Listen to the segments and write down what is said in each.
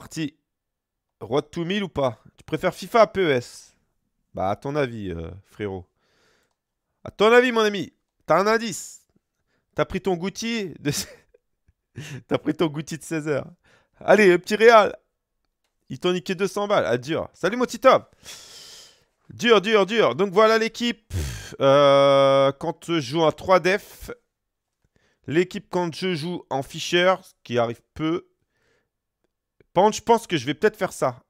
parti Road to 1000 ou pas Tu préfères FIFA à PES Bah, à ton avis, euh, frérot. À ton avis, mon ami, t'as un indice. T'as pris ton Gucci de... t'as pris ton de 16 h Allez, le petit Real. Ils t'ont niqué 200 balles. Ah, dur. Salut, mon petit top. Dur, dur, dur. Donc, voilà l'équipe. Euh, quand je joue en 3 »« l'équipe quand je joue en Fisher, ce qui arrive peu, par contre, je pense que je vais peut-être faire ça.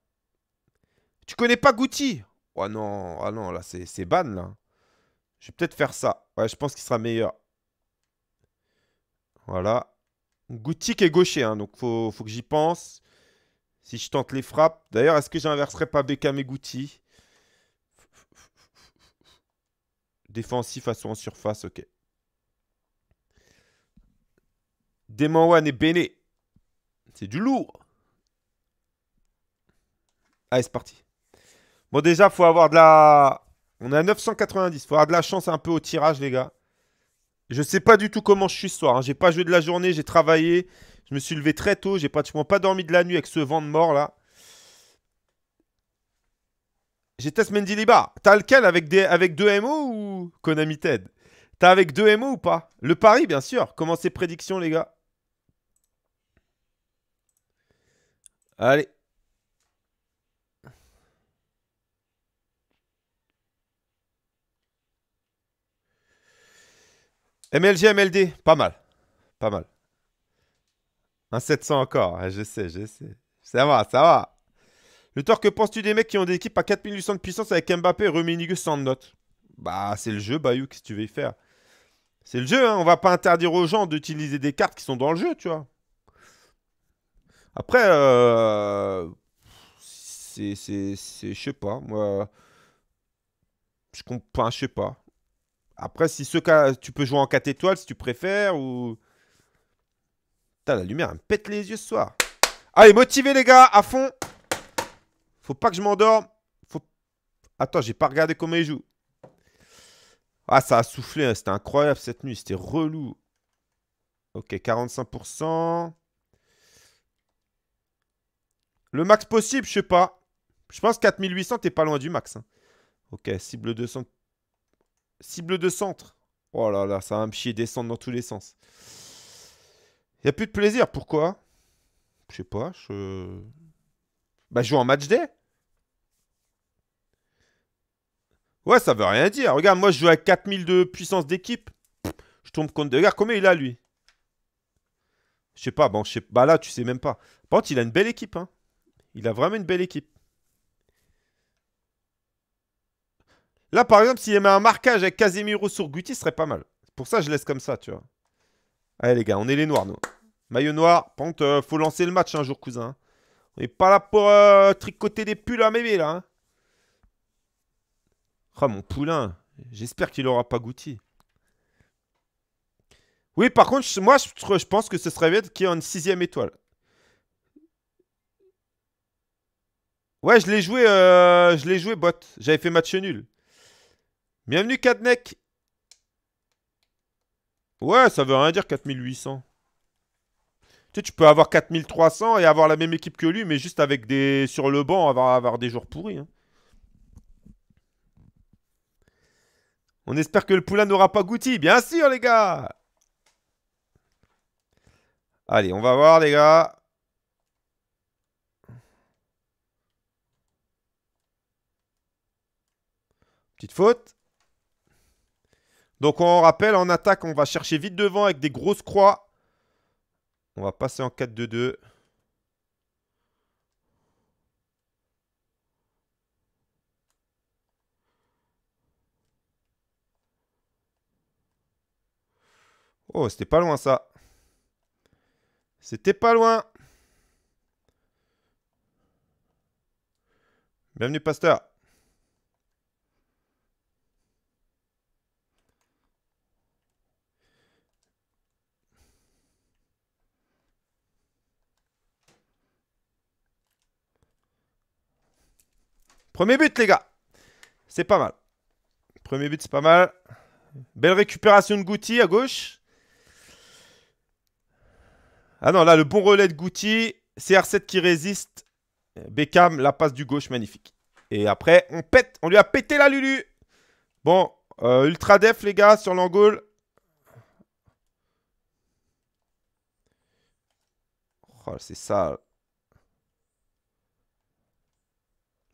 Tu connais pas Gouti Oh non, ah là, c'est ban, là. Je vais peut-être faire ça. Ouais, je pense qu'il sera meilleur. Voilà. Goutti qui est gaucher, hein, donc faut, faut que j'y pense. Si je tente les frappes. D'ailleurs, est-ce que j'inverserai pas Beckham et Goutti Défensif à son surface, ok. One et Bene. C'est du lourd. Allez, c'est parti. Bon, déjà, faut avoir de la. On est à 990. Faut avoir de la chance un peu au tirage, les gars. Je sais pas du tout comment je suis ce soir. Hein. J'ai pas joué de la journée, j'ai travaillé. Je me suis levé très tôt. J'ai pratiquement pas dormi de la nuit avec ce vent de mort là. J'ai test Mendilibar. T'as lequel avec, des... avec deux MO ou Konami Ted T'as avec deux MO ou pas Le pari, bien sûr. Comment ces prédictions les gars Allez. MLG, MLD, pas mal. Pas mal. Un 700 encore, je sais, je sais. Ça va, ça va. Le tort, que penses-tu des mecs qui ont des équipes à 4800 de puissance avec Mbappé et Ruminigus sans notes Bah, c'est le jeu, Bayou, qu'est-ce que tu veux y faire C'est le jeu, hein, on va pas interdire aux gens d'utiliser des cartes qui sont dans le jeu, tu vois. Après, euh... c'est. Je sais pas, moi. Je comprends, je sais pas. Après, si ce cas, tu peux jouer en 4 étoiles si tu préfères ou. Putain, la lumière, elle me pète les yeux ce soir. Allez, motivé les gars, à fond. Faut pas que je m'endorme. Faut... Attends, j'ai pas regardé comment il joue. Ah, ça a soufflé, hein, c'était incroyable cette nuit, c'était relou. Ok, 45%. Le max possible, je sais pas. Je pense 4800, t'es pas loin du max. Hein. Ok, cible 200 Cible de centre. Oh là là, ça va me chier descendre dans tous les sens. Il n'y a plus de plaisir. Pourquoi Je sais pas. Je... Bah, joue en match day. Ouais, ça veut rien dire. Regarde, moi, je joue à 4000 de puissance d'équipe. Je tombe contre... Regarde combien il a, lui. Je sais pas. Bon, je sais... Bah là, tu sais même pas. Par contre, il a une belle équipe. Hein. Il a vraiment une belle équipe. Là, par exemple, s'il y avait un marquage avec Casemiro sur Guti, ce serait pas mal. Pour ça, je laisse comme ça, tu vois. Allez, les gars, on est les noirs, nous. Maillot noir. Par euh, faut lancer le match un jour, cousin. On n'est pas là pour euh, tricoter des pulls à mémé, là. Hein. Ah Oh, mon poulain. J'espère qu'il n'aura pas Guti. Oui, par contre, moi, je, pense que ce serait bien qu'il y ait une sixième étoile. Ouais, je l'ai joué, euh, je l'ai joué bot. J'avais fait match nul. Bienvenue, Cadnec. Ouais, ça veut rien dire 4800. Tu sais, tu peux avoir 4300 et avoir la même équipe que lui, mais juste avec des... sur le banc, avoir, avoir des jours pourris. Hein. On espère que le poulain n'aura pas goûté. Bien sûr, les gars Allez, on va voir, les gars. Petite faute. Donc on rappelle, en attaque, on va chercher vite devant avec des grosses croix. On va passer en 4-2-2. Oh, c'était pas loin ça. C'était pas loin. Bienvenue, pasteur. Premier but, les gars. C'est pas mal. Premier but, c'est pas mal. Belle récupération de Gouti à gauche. Ah non, là, le bon relais de Gouti. CR7 qui résiste. Beckham, la passe du gauche, magnifique. Et après, on pète. On lui a pété la Lulu. Bon, euh, ultra def, les gars, sur l'angle. Oh, c'est ça.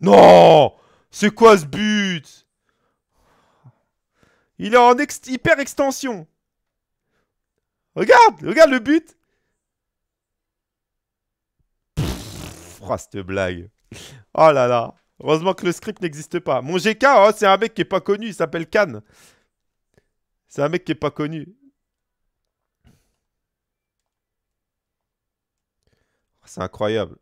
Non C'est quoi ce but Il est en hyper extension. Regarde Regarde le but Pfff Oh, ah, blague. Oh là là. Heureusement que le script n'existe pas. Mon GK, oh, c'est un mec qui n'est pas connu. Il s'appelle Khan. C'est un mec qui est pas connu. C'est incroyable.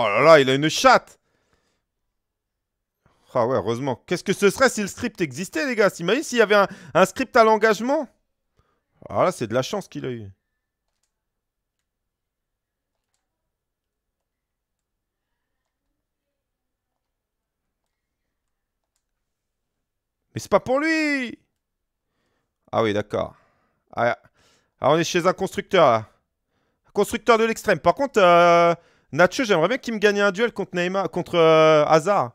Oh là là, il a une chatte Ah ouais, heureusement. Qu'est-ce que ce serait si le script existait, les gars T'imagines s'il y avait un, script à l'engagement Ah là, c'est de la chance qu'il a eu. Mais c'est pas pour lui Ah oui, d'accord. Ah, ah on est chez un constructeur, constructeur de l'extrême. Par contre, euh, Nacho, j'aimerais bien qu'il me gagne un duel contre Neymar, contre euh, Hazard.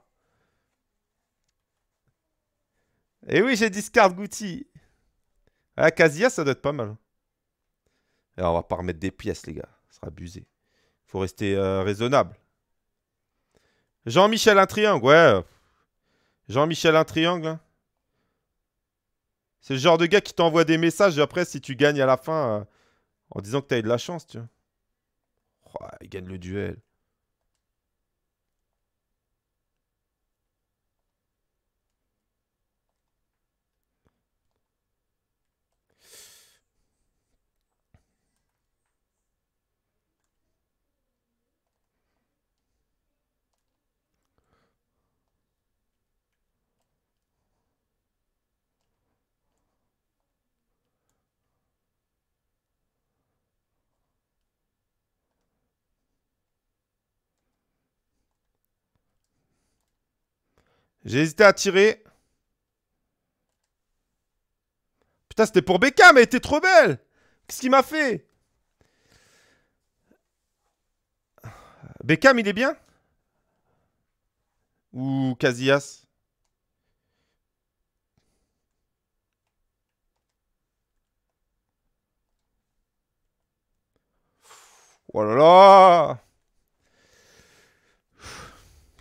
Et eh oui, j'ai discard Guti. Ah, Casillas, ça doit être pas mal. Alors, eh, on va pas remettre des pièces, les gars. Ce sera abusé. Faut rester euh, raisonnable. Jean-Michel, un triangle. Ouais. Jean-Michel, un triangle. Hein. C'est le genre de gars qui t'envoie des messages et après, si tu gagnes à la fin, euh, en disant que t'as eu de la chance, tu vois. Oh, il gagne le duel. J'ai hésité à tirer. Putain, c'était pour Beckham, elle était trop belle Qu'est-ce qu'il m'a fait Beckham, il est bien Ou Casillas Oh là là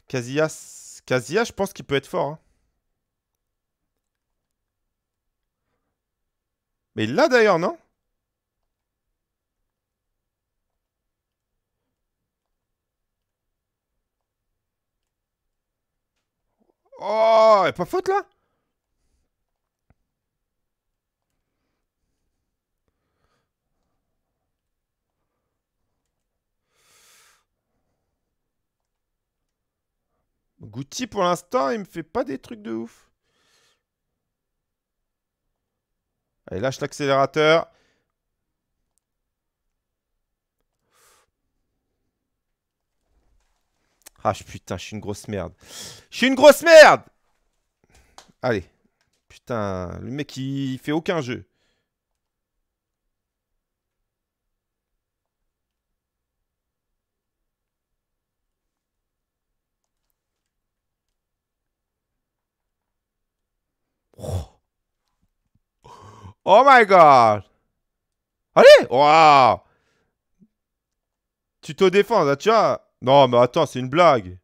Casillas Casilla, je pense qu'il peut être fort. Hein. Mais là d'ailleurs, non Oh, pas faute là Goutti, pour l'instant, il me fait pas des trucs de ouf. Allez, lâche l'accélérateur. Ah putain, je suis une grosse merde. Je suis une grosse merde Allez. Putain, le mec il fait aucun jeu. Oh my god Allez Waouh Tu te défends, là, tu vois Non, mais attends, c'est une blague.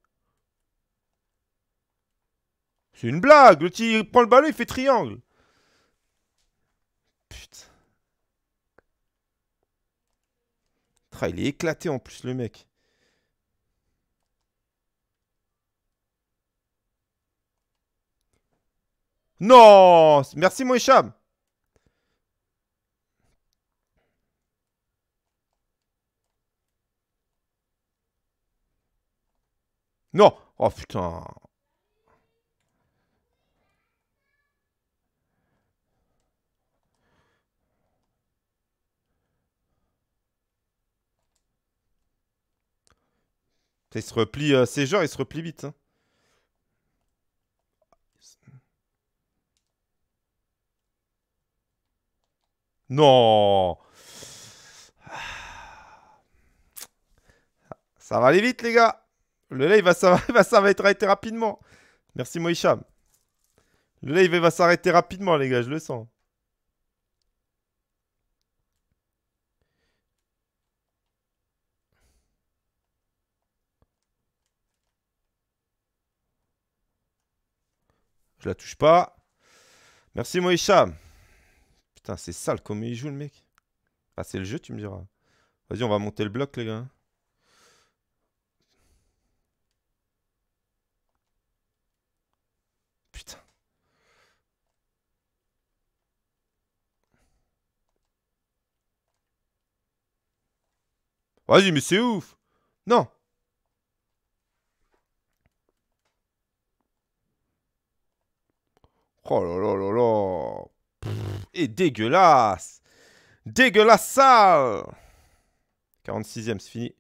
C'est une blague Le petit prend le ballon, il fait triangle. Putain. il est éclaté en plus, le mec. Non Merci, Moïcham Non Oh putain Il se replie, euh, ces gens, ils se replient vite. Hein. Non Ça va aller vite, les gars Le live va, ça va, va être rapidement. Merci, Moïcha. Le live va s'arrêter rapidement, les gars, je le sens. Je la touche pas. Merci Moïcha c'est sale comme il joue le mec. c'est le jeu, tu me diras. Vas-y, on va monter le bloc, les gars. Putain. Vas-y, mais c'est ouf. Non. Oh là là là là dégueulasse. Dégueulasse sale 46ème, c'est fini.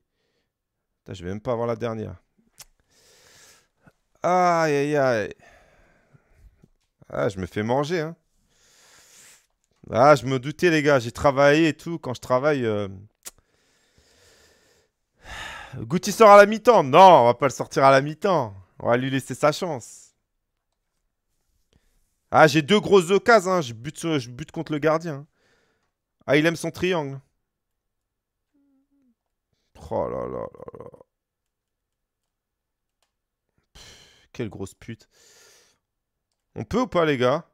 je vais même pas avoir la dernière. Aïe, aïe, aïe. Ah, je me fais manger, hein. Ah, je me doutais, les gars. J'ai travaillé et tout. Quand je travaille... Euh, Goutti sort à la mi-temps. Non, on va pas le sortir à la mi-temps. On va lui laisser sa chance. Ah, j'ai deux grosses occasions. Hein. Je, bute, je bute contre le gardien. Hein. Ah, il aime son triangle. Oh là là là là. quelle grosse pute. On peut ou pas, les gars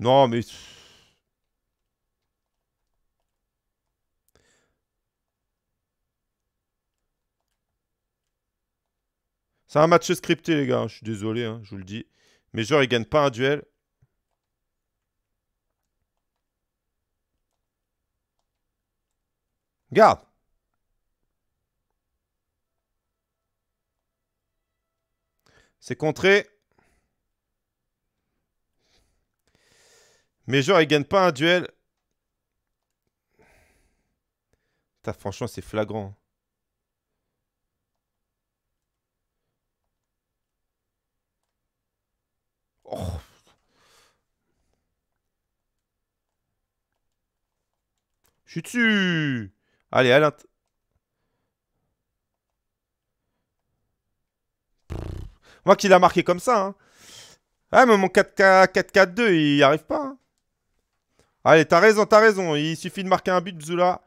Non, mais... C'est un match scripté, les gars. Hein, je suis désolé, hein, je vous le dis. Mais genre, il gagne pas un duel. Garde. C'est contré. Mais genre, il gagne pas un duel. franchement, c'est flagrant. Hein. Je suis dessus. Allez, à Moi qui l'a marqué comme ça. Hein. Ah, mais mon 4-4-2, il n'y arrive pas. Hein. Allez, t'as raison, t'as raison. Il suffit de marquer un but, Zula.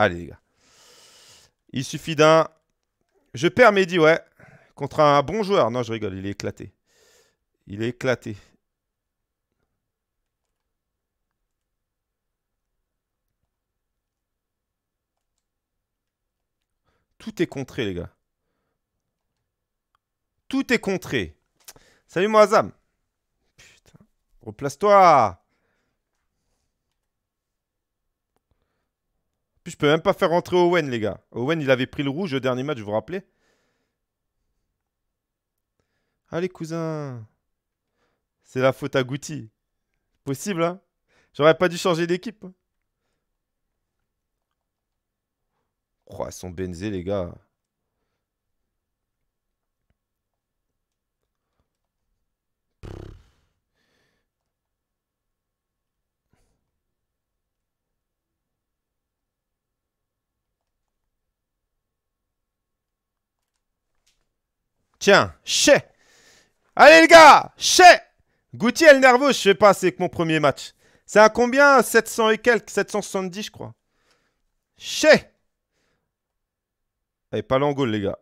Allez, les gars. Il suffit d'un. Je perds Mehdi, ouais. Contre un bon joueur. Non, je rigole, il est éclaté. Il est éclaté. Tout est contré, les gars. Tout est contré. Salut, Moazam. Putain. Replace-toi. je peux même pas faire rentrer Owen, les gars. Owen, il avait pris le rouge au dernier match, je vous rappelez Allez, cousin. C'est la faute à Goutti. Possible, hein J'aurais pas dû changer d'équipe. Hein. Croissant Benzé, les gars. Tiens, ché. Allez les gars, ché. Goutier est nerveux, je sais pas, c'est mon premier match. C'est à combien 700 et quelques 770 je crois. Ché. Allez, pas l'angole les gars.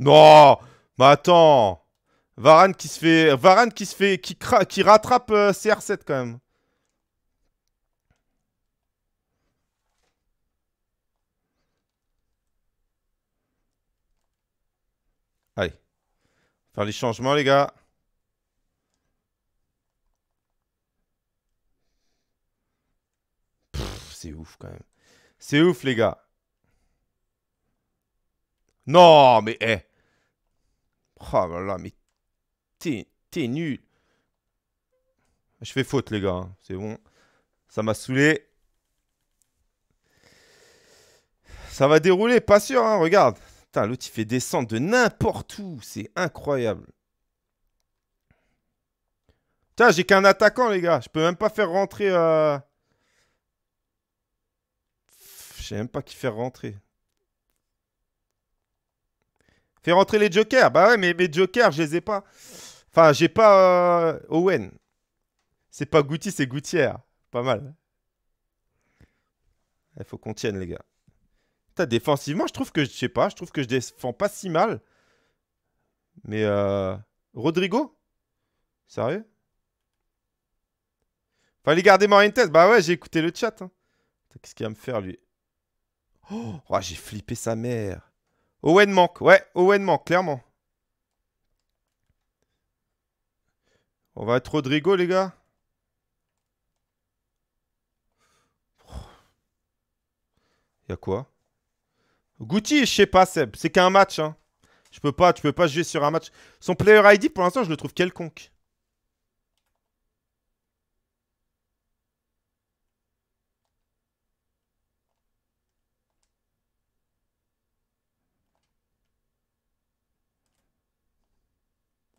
Non Mais attends Varane qui se fait... Varane qui se fait... Qui, cra... qui rattrape euh, CR7 quand même. Allez. Faire les changements les gars. C'est ouf quand même. C'est ouf les gars. Non mais eh. Oh là là, mais t'es nul. Je fais faute, les gars. Hein. C'est bon. Ça m'a saoulé. Ça va dérouler, pas sûr, hein. regarde. Putain, l'autre, il fait descendre de n'importe où. C'est incroyable. Tiens, j'ai qu'un attaquant, les gars. Je peux même pas faire rentrer... Euh... Je sais même pas qui faire rentrer. Fais rentrer les jokers. Bah ouais, mais mes jokers, je les ai pas. Enfin, j'ai pas euh, Owen. C'est pas Goutti, c'est Gouttière. Pas mal. Il faut qu'on tienne, les gars. défensivement, je trouve que je sais pas. Je trouve que je défends pas si mal. Mais euh, Rodrigo Sérieux Fallait garder Test. Bah ouais, j'ai écouté le chat. Hein. Qu'est-ce qu'il va me faire, lui oh, oh j'ai flippé sa mère. Owen manque, ouais, Owen manque, clairement. On va être Rodrigo, les gars. Y a quoi Guti, je sais pas, Seb. C'est qu'un match. Hein. Je peux pas, tu peux pas jouer sur un match. Son player ID, pour l'instant, je le trouve quelconque.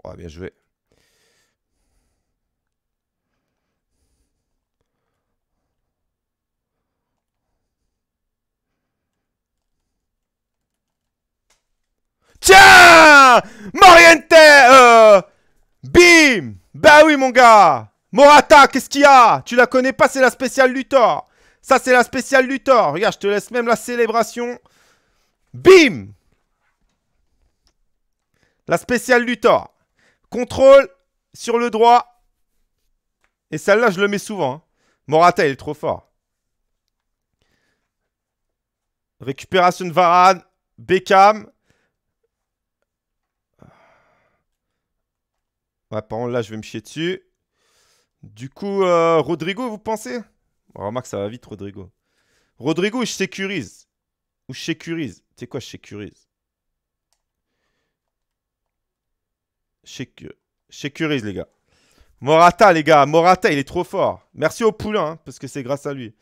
Oh, bien joué. Tiens Moriente euh, Bim Bah oui, mon gars Morata, qu'est-ce qu'il y a Tu la connais pas, c'est la spéciale Luthor. Ça, c'est la spéciale Luthor. Regarde, je te laisse même la célébration. Bim La spéciale Luthor. Contrôle sur le droit. Et celle-là, je le mets souvent. Hein. Morata, il est trop fort. Récupération de Varane. Beckham. Ouais, par contre, là, je vais me chier dessus. Du coup, euh, Rodrigo, vous pensez oh, Remarque, ça va vite, Rodrigo. Rodrigo, je sécurise. Ou je sécurise. Tu sais quoi, je sécurise Sécurise, les gars. Morata, les gars. Morata, il est trop fort. Merci au poulain, hein, parce que c'est grâce à lui.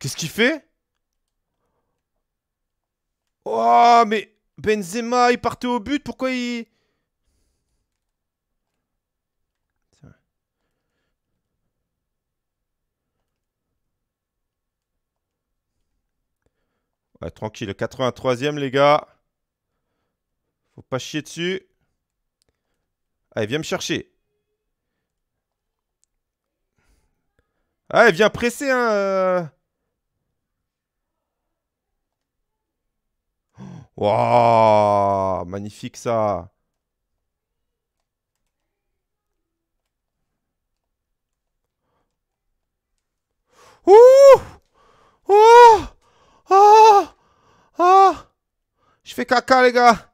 Qu'est-ce qu'il fait Oh, mais Benzema, il partait au but, pourquoi il... Ouais, tranquille, 83 ème les gars. Faut pas chier dessus. Allez, viens me chercher. Allez, viens presser, hein. Euh. Waouh Magnifique ça Ouh Oh Ah Ah Je fais caca les gars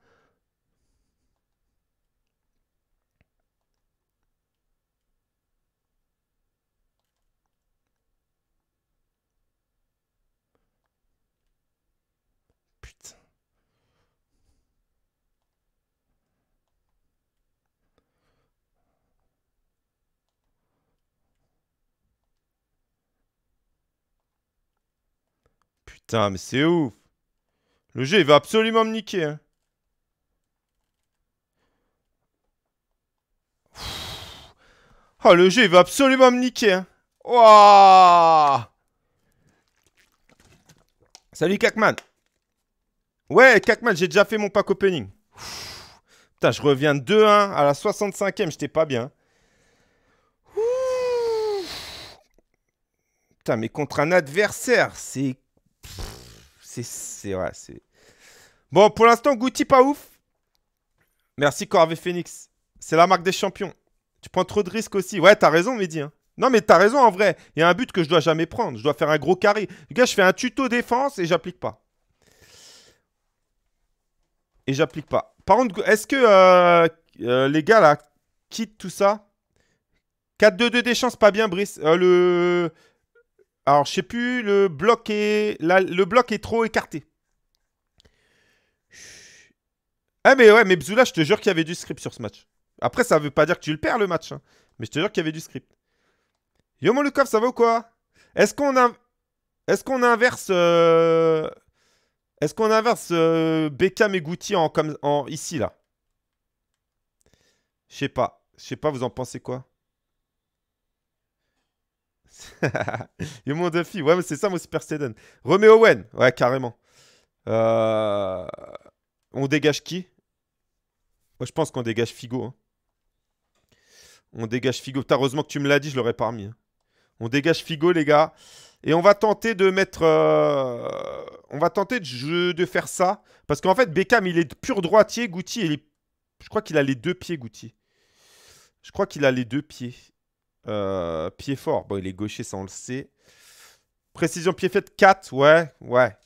mais c'est ouf. Le jeu, il va absolument me niquer. Hein. Oh, le jeu, il va absolument me niquer. Hein. Salut, Kakman. Ouais, Kakman, j'ai déjà fait mon pack opening. Putain, je reviens 2-1 à la 65e. J'étais pas bien. Putain, mais contre un adversaire, c'est c'est vrai, c'est... Bon, pour l'instant, Goutti, pas ouf. Merci Corvée Phoenix. C'est la marque des champions. Tu prends trop de risques aussi. Ouais, t'as raison, Mehdi. Hein. Non, mais t'as raison en vrai. Il y a un but que je dois jamais prendre. Je dois faire un gros carré. Les gars, je fais un tuto défense et j'applique pas. Et j'applique pas. Par contre, est-ce que euh, euh, les gars là quittent tout ça 4-2-2 des chances, pas bien, Brice. Euh, le alors, je sais plus, le bloc est, le bloc est trop écarté. Ah, mais ouais, mais Bzoula, je te jure qu'il y avait du script sur ce match. Après, ça veut pas dire que tu le perds le match, hein. mais je te jure qu'il y avait du script. Yo Lukov ça va ou quoi Est-ce qu'on a... Est-ce qu'on inverse. Euh, est-ce qu'on inverse euh, et Goutti en, comme, en, ici, là Je sais pas. Je sais pas, vous en pensez quoi mon Duffy, ouais, mais c'est ça mon Super Sedan. Romeo Owen, ouais, carrément. Euh, on dégage qui Moi, je pense qu'on dégage Figo. Hein. On dégage Figo. T'as heureusement que tu me l'as dit, je l'aurais pas hein. On dégage Figo, les gars. Et on va tenter de mettre. Euh, on va tenter de, faire ça. Parce qu'en fait, Beckham, il est pur droitier. Goutti, il je crois qu'il a les deux pieds, Goutti. Je crois qu'il a les deux pieds. Euh, pied fort. Bon, il est gaucher, ça on le sait. Précision pied faite 4. Ouais, ouais.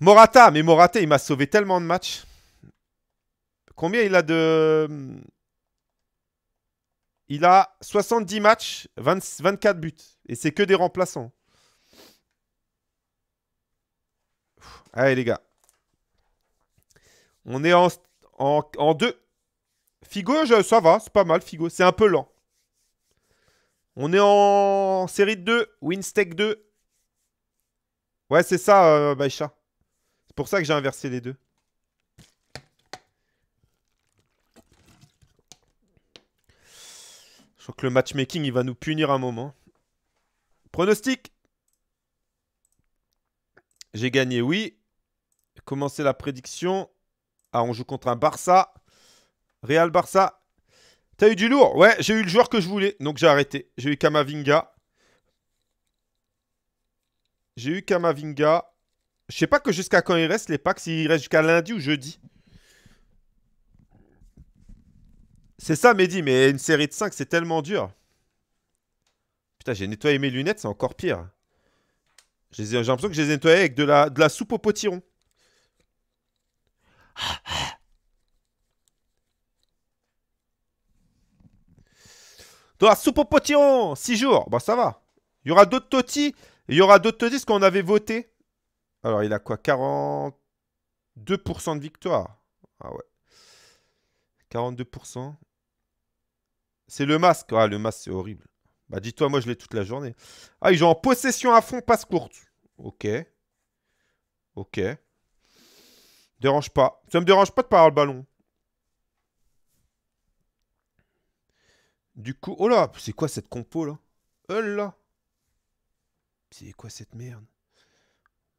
Morata, mais Morata, il m'a sauvé tellement de matchs. Combien il a de. Il a 70 matchs, 24 buts. Et c'est que des remplaçants. allez, les gars. On est en, en, deux. Figo, ça va, c'est pas mal, Figo. C'est un peu lent. On est en série de 2, Winstake 2. Ouais, c'est ça, euh, Baïcha. C'est pour ça que j'ai inversé les deux. Je crois que le matchmaking, il va nous punir un moment. Pronostic J'ai gagné, oui. Commencer la prédiction. Ah, on joue contre un Barça. Real Barça eu du lourd Ouais, j'ai eu le joueur que je voulais, donc j'ai arrêté. J'ai eu Kamavinga. J'ai eu Kamavinga. Je sais pas que jusqu'à quand il reste les packs, s'il reste jusqu'à lundi ou jeudi. C'est ça, Mehdi, mais une série de 5, c'est tellement dur. Putain, j'ai nettoyé mes lunettes, c'est encore pire. J'ai l'impression que je les ai nettoyées avec de la, de la soupe au potiron. Ah, ah, la soupe au 6 jours. Bah, ça va. Il y aura d'autres toti. Il y aura d'autres totis qu'on avait voté. Alors, il a quoi 42% de victoire. Ah ouais. 42%. C'est le masque. Ah, le masque, c'est horrible. Bah, dis-toi, moi, je l'ai toute la journée. Ah, ils ont en possession à fond, passe courte. Ok. Ok. Dérange pas. Ça me dérange pas de parler le ballon. Du coup, oh là, c'est quoi cette compo là Oh là C'est quoi cette merde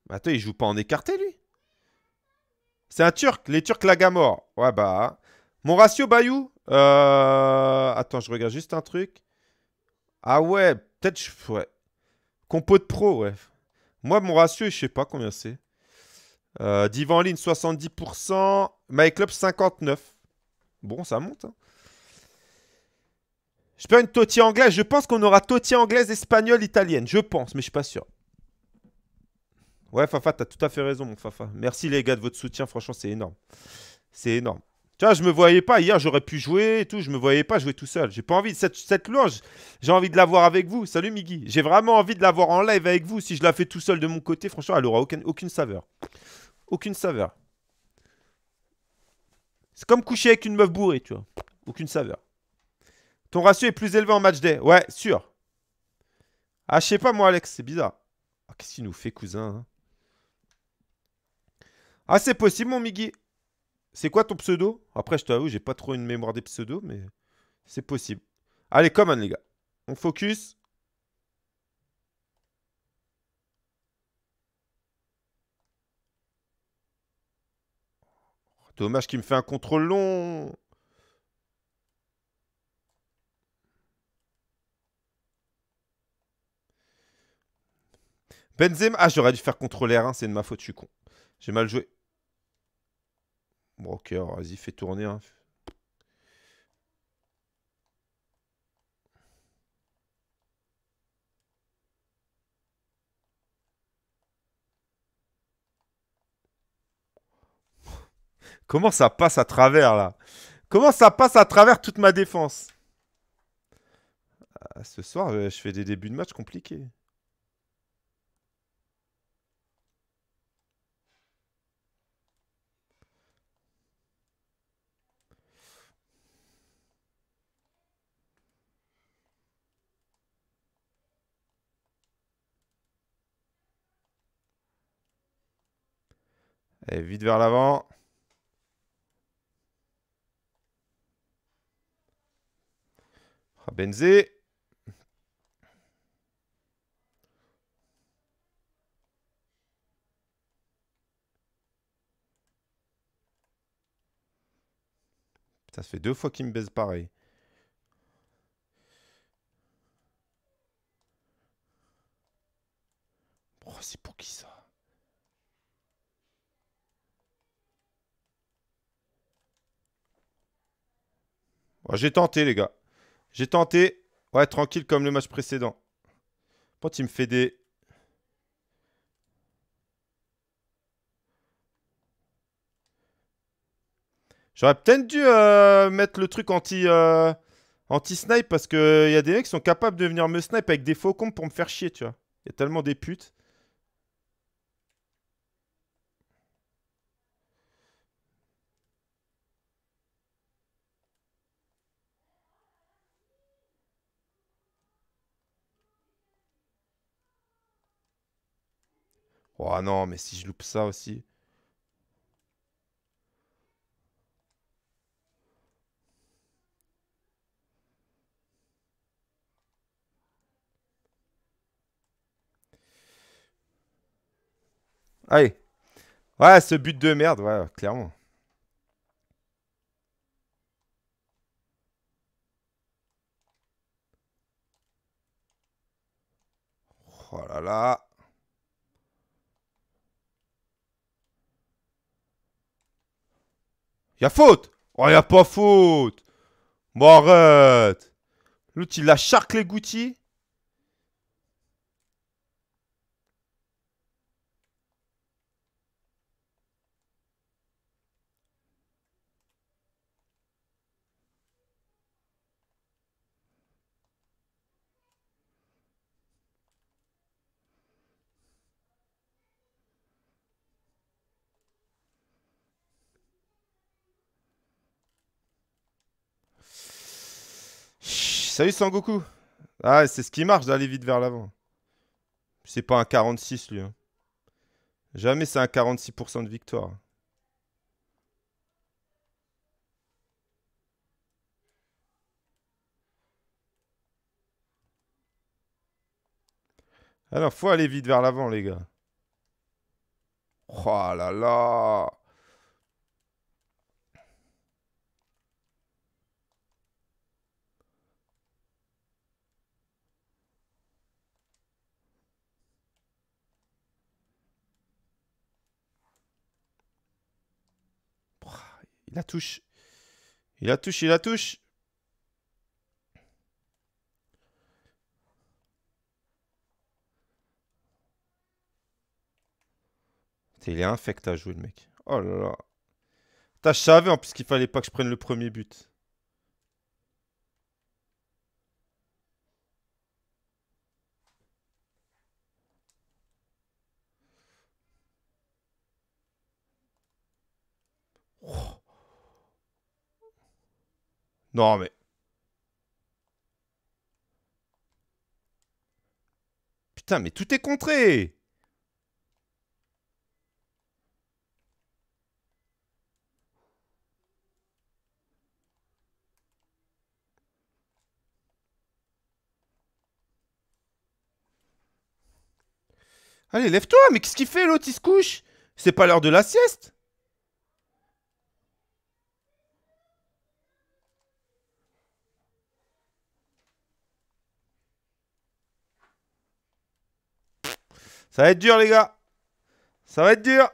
bah, Attends, il joue pas en écarté lui C'est un turc, les turcs mort Ouais bah. Mon ratio Bayou euh... Attends, je regarde juste un truc. Ah ouais, peut-être. Je... Ouais. Compo de pro, ouais. Moi, mon ratio, je sais pas combien c'est. Euh, Divan ligne 70%, My Club 59. Bon, ça monte. Hein. Je perds une totie anglaise. Je pense qu'on aura totie anglaise, espagnole, italienne. Je pense, mais je suis pas sûr. Ouais, Fafa, as tout à fait raison, mon Fafa. Merci les gars de votre soutien. Franchement, c'est énorme. C'est énorme. Tu vois, je me voyais pas. Hier, j'aurais pu jouer et tout. Je me voyais pas jouer tout seul. J'ai pas envie de cette, louange. J'ai envie de la voir avec vous. Salut, Miggy. J'ai vraiment envie de la voir en live avec vous. Si je la fais tout seul de mon côté, franchement, elle aura aucune saveur. Aucune saveur. C'est comme coucher avec une meuf bourrée, tu vois. Aucune saveur. Ton ratio est plus élevé en match day. Ouais, sûr. Ah, je sais pas, moi, Alex, c'est bizarre. Ah, qu'est-ce qu'il nous fait, cousin hein Ah, c'est possible, mon Miggy. C'est quoi ton pseudo Après, je t'avoue, j'ai pas trop une mémoire des pseudos, mais c'est possible. Allez, un les gars. On focus. Dommage qu'il me fait un contrôle long. Benzema. Ah, j'aurais dû faire contrôler r c'est de ma faute, je suis con. J'ai mal joué. Bon, ok, vas-y, fais tourner. Hein. Comment ça passe à travers là Comment ça passe à travers toute ma défense ah, Ce soir, euh, je fais des débuts de match compliqués. vite vers l'avant. Benzé. Ça se fait deux fois qu'il me baise pareil. Oh, c'est pour qui ça J'ai tenté, les gars. J'ai tenté. Ouais, tranquille comme le match précédent. Quand il me fait des... J'aurais peut-être dû euh, mettre le truc anti... Euh, anti-snipe parce qu'il euh, y a des mecs qui sont capables de venir me snipe avec des faux faucons pour me faire chier, tu vois. Il y a tellement des putes. Oh non, mais si je loupe ça aussi. Allez. Ouais, ce but de merde, ouais, clairement. Oh là là. Y'a faute Oh, y'a pas faute Bon, arrête L'autre, il a charclé Goutti. Salut Sangoku. Ah, c'est ce qui marche d'aller vite vers l'avant. C'est pas un 46 lui. Hein. Jamais c'est un 46% de victoire. Alors, faut aller vite vers l'avant, les gars. Oh là là la touche. Il la touche, il la touche. il est infect à jouer, le mec. Oh là là. T'as, je savais en plus qu'il fallait pas que je prenne le premier but. Non, mais. Putain, mais tout est contré Allez, lève-toi, mais qu'est-ce qu'il fait l'autre Il se couche C'est pas l'heure de la sieste Ça va être dur, les gars. Ça va être dur.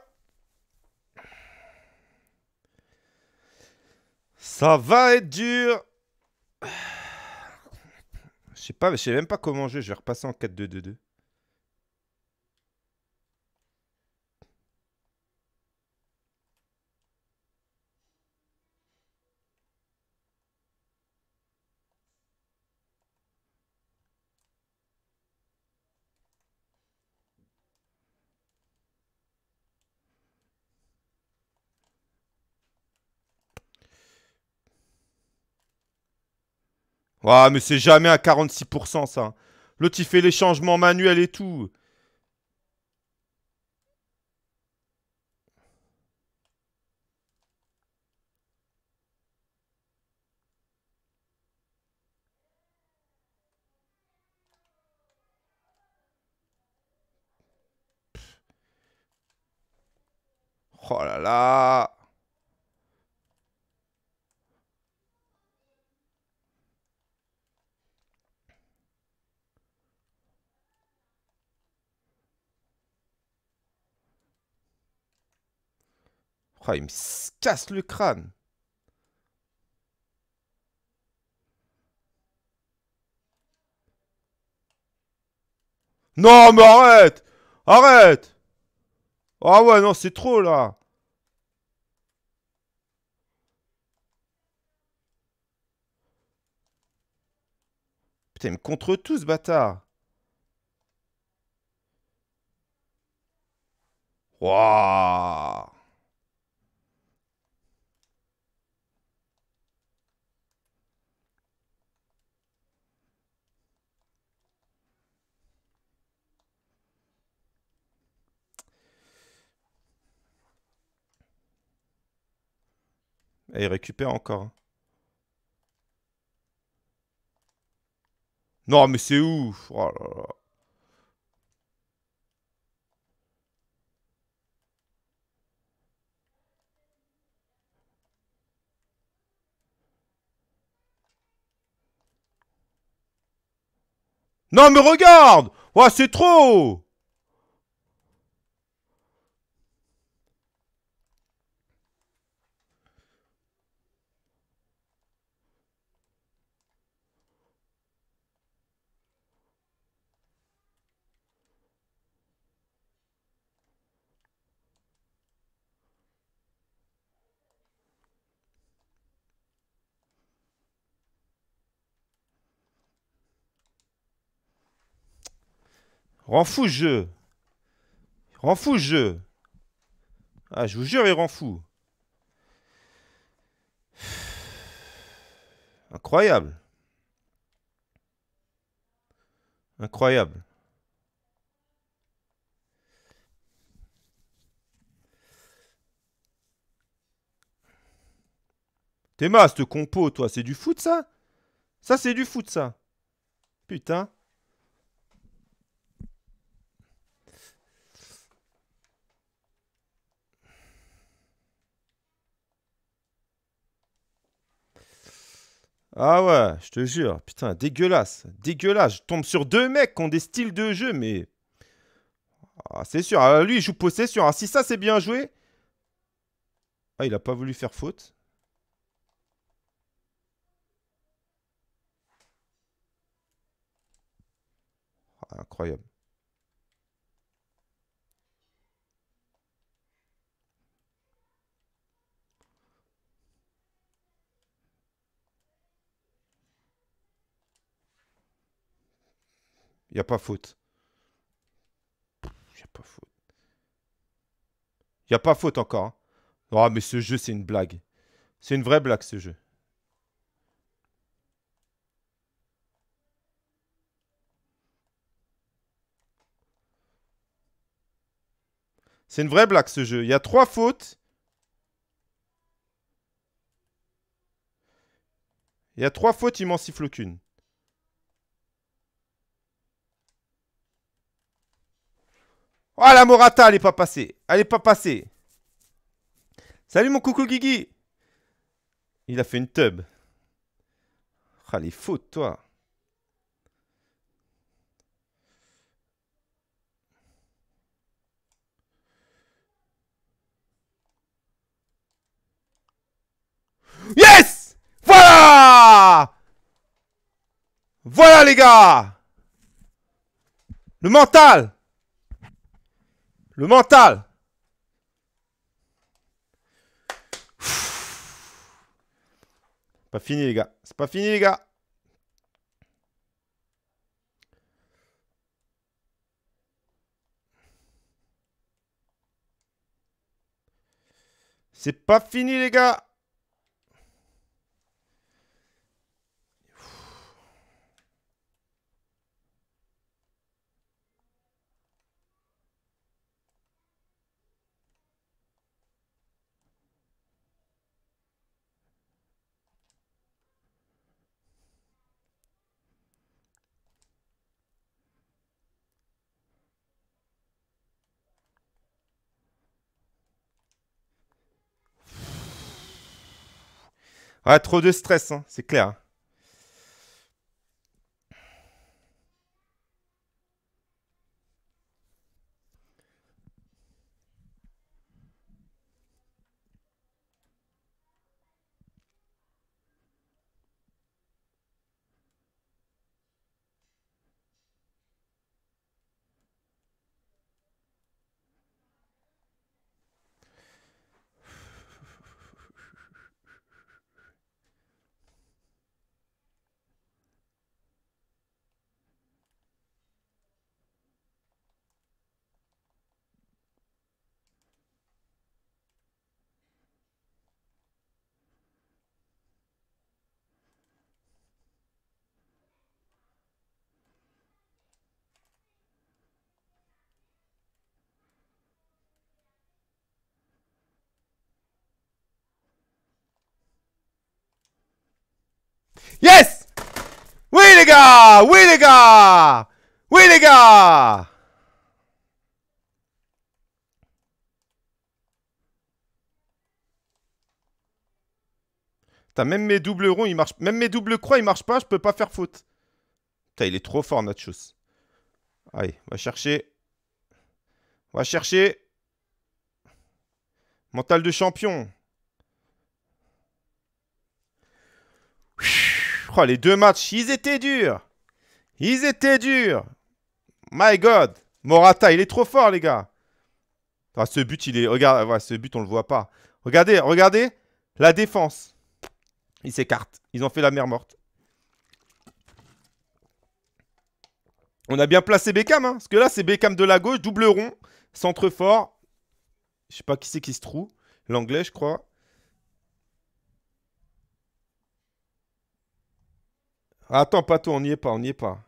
Ça va être dur. Je sais pas, je sais même pas comment jouer. Je vais repasser en 4-2-2-2. Ouais, ah, mais c'est jamais à 46% ça. L'autre, il fait les changements manuels et tout. Oh là là Ah, il me casse le crâne. Non, mais arrête Arrête Ah ouais, non, c'est trop, là Putain, me contre tout, ce bâtard Et il récupère encore. Non, mais c'est ouf oh Non, mais regarde Ouais, c'est trop Rend fou, jeu. Rends fou, jeu. Ah, je vous jure, il rend fou. Incroyable. Incroyable. T'es ce compo, toi, c'est du foot, ça Ça, c'est du foot, ça. Putain. Ah ouais, je te jure, putain, dégueulasse, dégueulasse. Je tombe sur deux mecs qui ont des styles de jeu, mais. Ah, c'est sûr, lui il joue possession. Ah, si ça c'est bien joué. Ah, il a pas voulu faire faute. Ah, incroyable. Il n'y a pas faute. Il n'y a pas faute. Il n'y a pas faute encore. Hein. Oh, mais ce jeu, c'est une blague. C'est une vraie blague, ce jeu. C'est une vraie blague ce jeu. Il y a trois fautes. Il y a trois fautes, il m'en siffle aucune. Oh, la Morata, elle est pas passée. Elle est pas passée. Salut mon coucou Guigui. Il a fait une tub. Allez, ah, les toi. Yes Voilà Voilà les gars Le mental le mental. Pas fini, les gars. C'est pas fini, les gars. C'est pas fini, les gars. Ah, trop de stress, hein, c'est clair. Yes Oui les gars Oui les gars Oui les gars T'as même mes doubles ronds, ils marche. Même mes doubles croix, il marchent pas, je peux pas faire faute. Putain, il est trop fort, Nachos. Allez, on va chercher. On va chercher. Mental de champion les deux matchs, ils étaient durs. Ils étaient durs. My God. Morata, il est trop fort, les gars. Ah, ce but, il est... Regarde, ce but, on le voit pas. Regardez, regardez. La défense. Ils s'écartent. Ils ont fait la mer morte. On a bien placé Beckham, hein, parce que là, c'est Beckham de la gauche, double rond, centre fort. Je sais pas qui c'est qui se trouve. L'anglais, je crois. Attends, pas tout, on n'y est pas, on n'y est pas.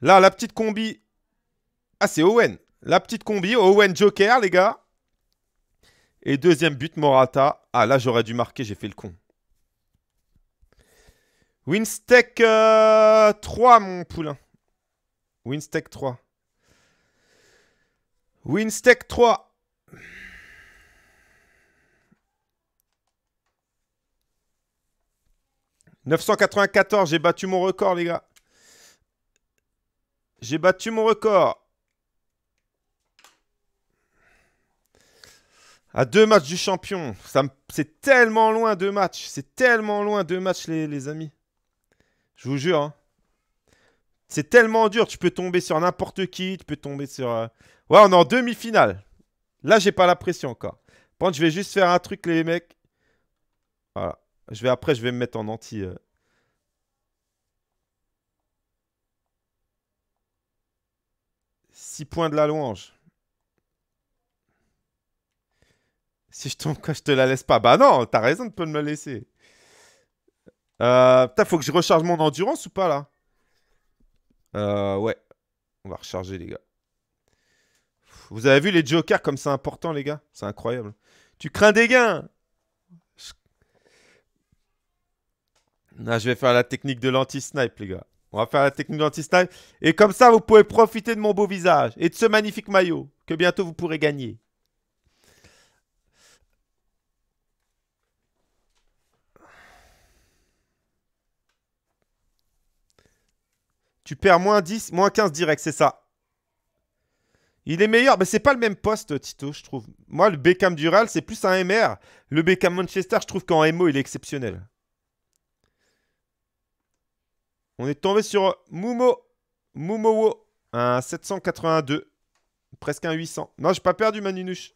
Là, la petite combi. Ah, c'est Owen. La petite combi, Owen Joker, les gars. Et deuxième but, Morata. Ah, là, j'aurais dû marquer, j'ai fait le con. Winstech euh, 3, mon poulain. Winstech 3. Winstech 3. 994, j'ai battu mon record, les gars. J'ai battu mon record. À deux matchs du champion. C'est tellement loin, deux matchs. C'est tellement loin, deux matchs, les, amis. Je vous jure. Hein. C'est tellement dur. Tu peux tomber sur n'importe qui. Tu peux tomber sur... Euh, ouais, on est en demi-finale. Là, j'ai pas la pression encore. Par je vais juste faire un truc, les mecs. Voilà. Je vais, après, je vais me mettre en anti. 6 euh. points de la louange. Si je tombe, quoi, je te la laisse pas. Bah non, t'as raison de pas me la laisser. Euh, putain, faut que je recharge mon endurance ou pas là euh, Ouais. On va recharger, les gars. Vous avez vu les jokers comme c'est important, les gars C'est incroyable. Tu crains des gains je vais faire la technique de l'anti-snipe, les gars. On va faire la technique de l'anti-snipe. Et comme ça, vous pouvez profiter de mon beau visage et de ce magnifique maillot que bientôt vous pourrez gagner. Tu perds moins 10, moins 15 direct, c'est ça. Il est meilleur, mais c'est pas le même poste, Tito, je trouve. Moi, le Beckham Dural, c'est plus un MR. Le Beckham Manchester, je trouve qu'en MO, il est exceptionnel. On est tombé sur Mumo. Mumowo. Un 782. Presque un 800. Non, j'ai pas perdu, maninouche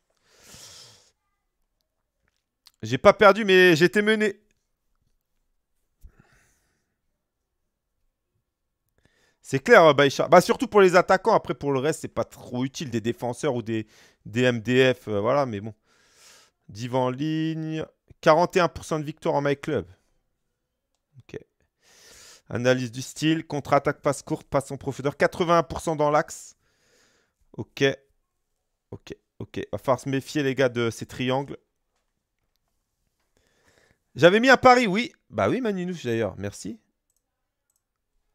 J'ai pas perdu, mais j'étais mené. C'est clair, euh, Baïcha. Bah, surtout pour les attaquants. Après, pour le reste, c'est pas trop utile. Des défenseurs ou des, MDF. Euh, voilà, mais bon. Divant en ligne. 41% de victoire en My Club. Ok. Analyse du style, contre-attaque, passe courte, passe en profondeur, 81% dans l'axe. Ok. Ok, ok. Va falloir se méfier, les gars, de ces triangles. J'avais mis un pari, oui. Bah oui, Maninouche, d'ailleurs. Merci.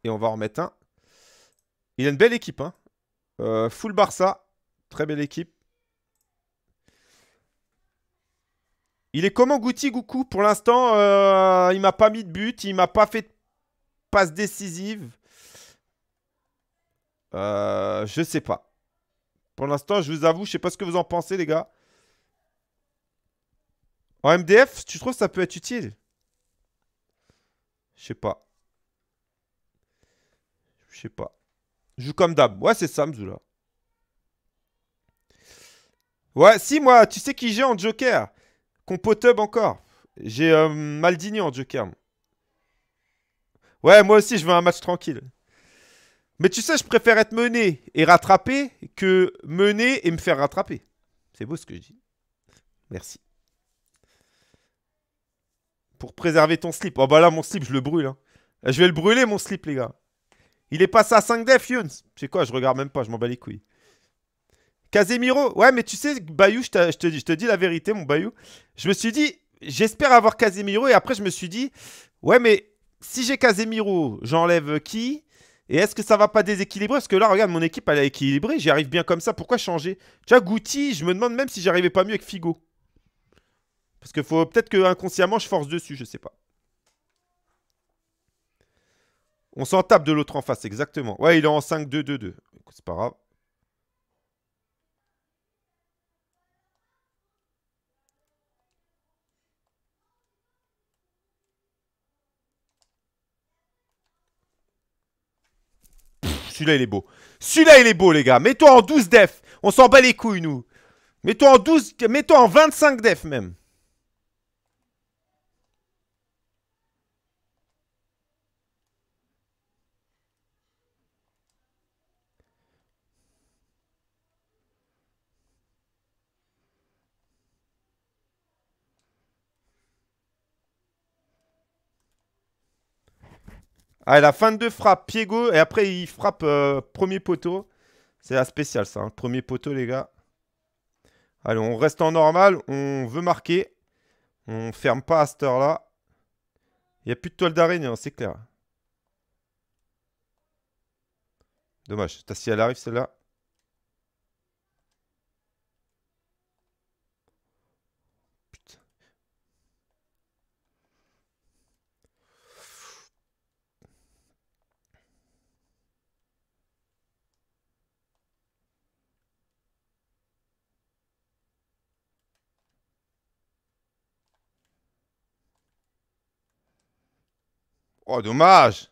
Et on va en remettre un. Il a une belle équipe, hein. Euh, full Barça. Très belle équipe. Il est comment goutti Goukou Pour l'instant, euh, il m'a pas mis de but, il m'a pas fait de passe décisive. Euh, je sais pas. Pour l'instant, je vous avoue, je sais pas ce que vous en pensez, les gars. En MDF, tu trouves ça peut être utile Je sais pas. Je sais pas. Joue comme dame. Ouais, c'est ça, là. Ouais, si, moi, tu sais qui j'ai en joker Compotub encore. J'ai euh, Maldini en joker. Ouais, moi aussi, je veux un match tranquille. Mais tu sais, je préfère être mené et rattrapé que mené et me faire rattraper. C'est beau ce que je dis. Merci. Pour préserver ton slip. Oh bah là, mon slip, je le brûle. Hein. Euh, je vais le brûler, mon slip, les gars. Il est passé à 5 def, Younes. C'est quoi Je regarde même pas, je m'en bats les couilles. Casemiro. Ouais, mais tu sais, Bayou, je te dis la vérité, mon Bayou. Je me suis dit, j'espère avoir Casemiro. Et après, je me suis dit, ouais, mais si j'ai Casemiro, j'enlève qui Et est-ce que ça va pas déséquilibrer Parce que là, regarde, mon équipe, elle est équilibrée. J'y arrive bien comme ça. Pourquoi changer Tu vois, Guti, je me demande même si j'arrivais pas mieux avec Figo. Parce que faut peut-être que inconsciemment, je force dessus, je sais pas. On s'en tape de l'autre en face, exactement. Ouais, il est en 5-2-2-2. C'est pas grave. celui-là, il est beau. Celui-là, il est beau, les gars. Mets-toi en 12 def. On s'en bat les couilles, nous. Mets-toi en 12... Mets-toi en 25 def, même. Ah, fin de deux frappes, pied et après il frappe euh, premier poteau. C'est la spéciale ça, hein. premier poteau les gars. Allez, on reste en normal, on veut marquer. On ferme pas à cette heure-là. Il n'y a plus de toile d'araignée, hein, c'est clair. Dommage, si elle arrive celle-là. Oh, dommage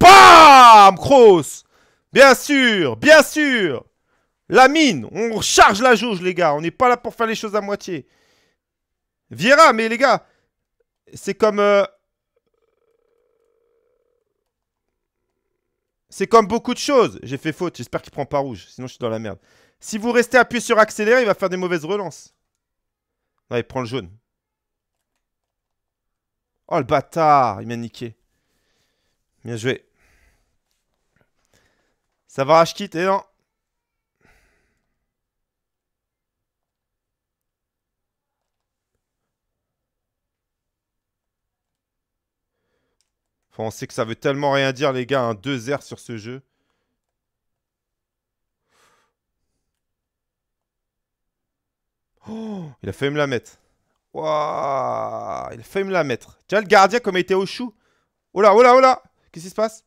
Bam Cross Bien sûr Bien sûr La mine On charge la jauge, les gars. On n'est pas là pour faire les choses à moitié. Viera, mais les gars, c'est comme... Euh, c'est comme beaucoup de choses. J'ai fait faute. J'espère qu'il prend pas rouge. Sinon, je suis dans la merde. Si vous restez appuyé sur accélérer, il va faire des mauvaises relances. Non, il prend le jaune. Oh, le bâtard Il m'a niqué. Bien joué. Ça va, je quitte. Et non on sait que ça veut tellement rien dire, les gars, un 2 r sur ce jeu. Oh, il a failli me la mettre. Waouh, il a failli me la mettre. Tu le gardien comme il était au chou oh, oh là, oh là, Qu'est-ce qui se passe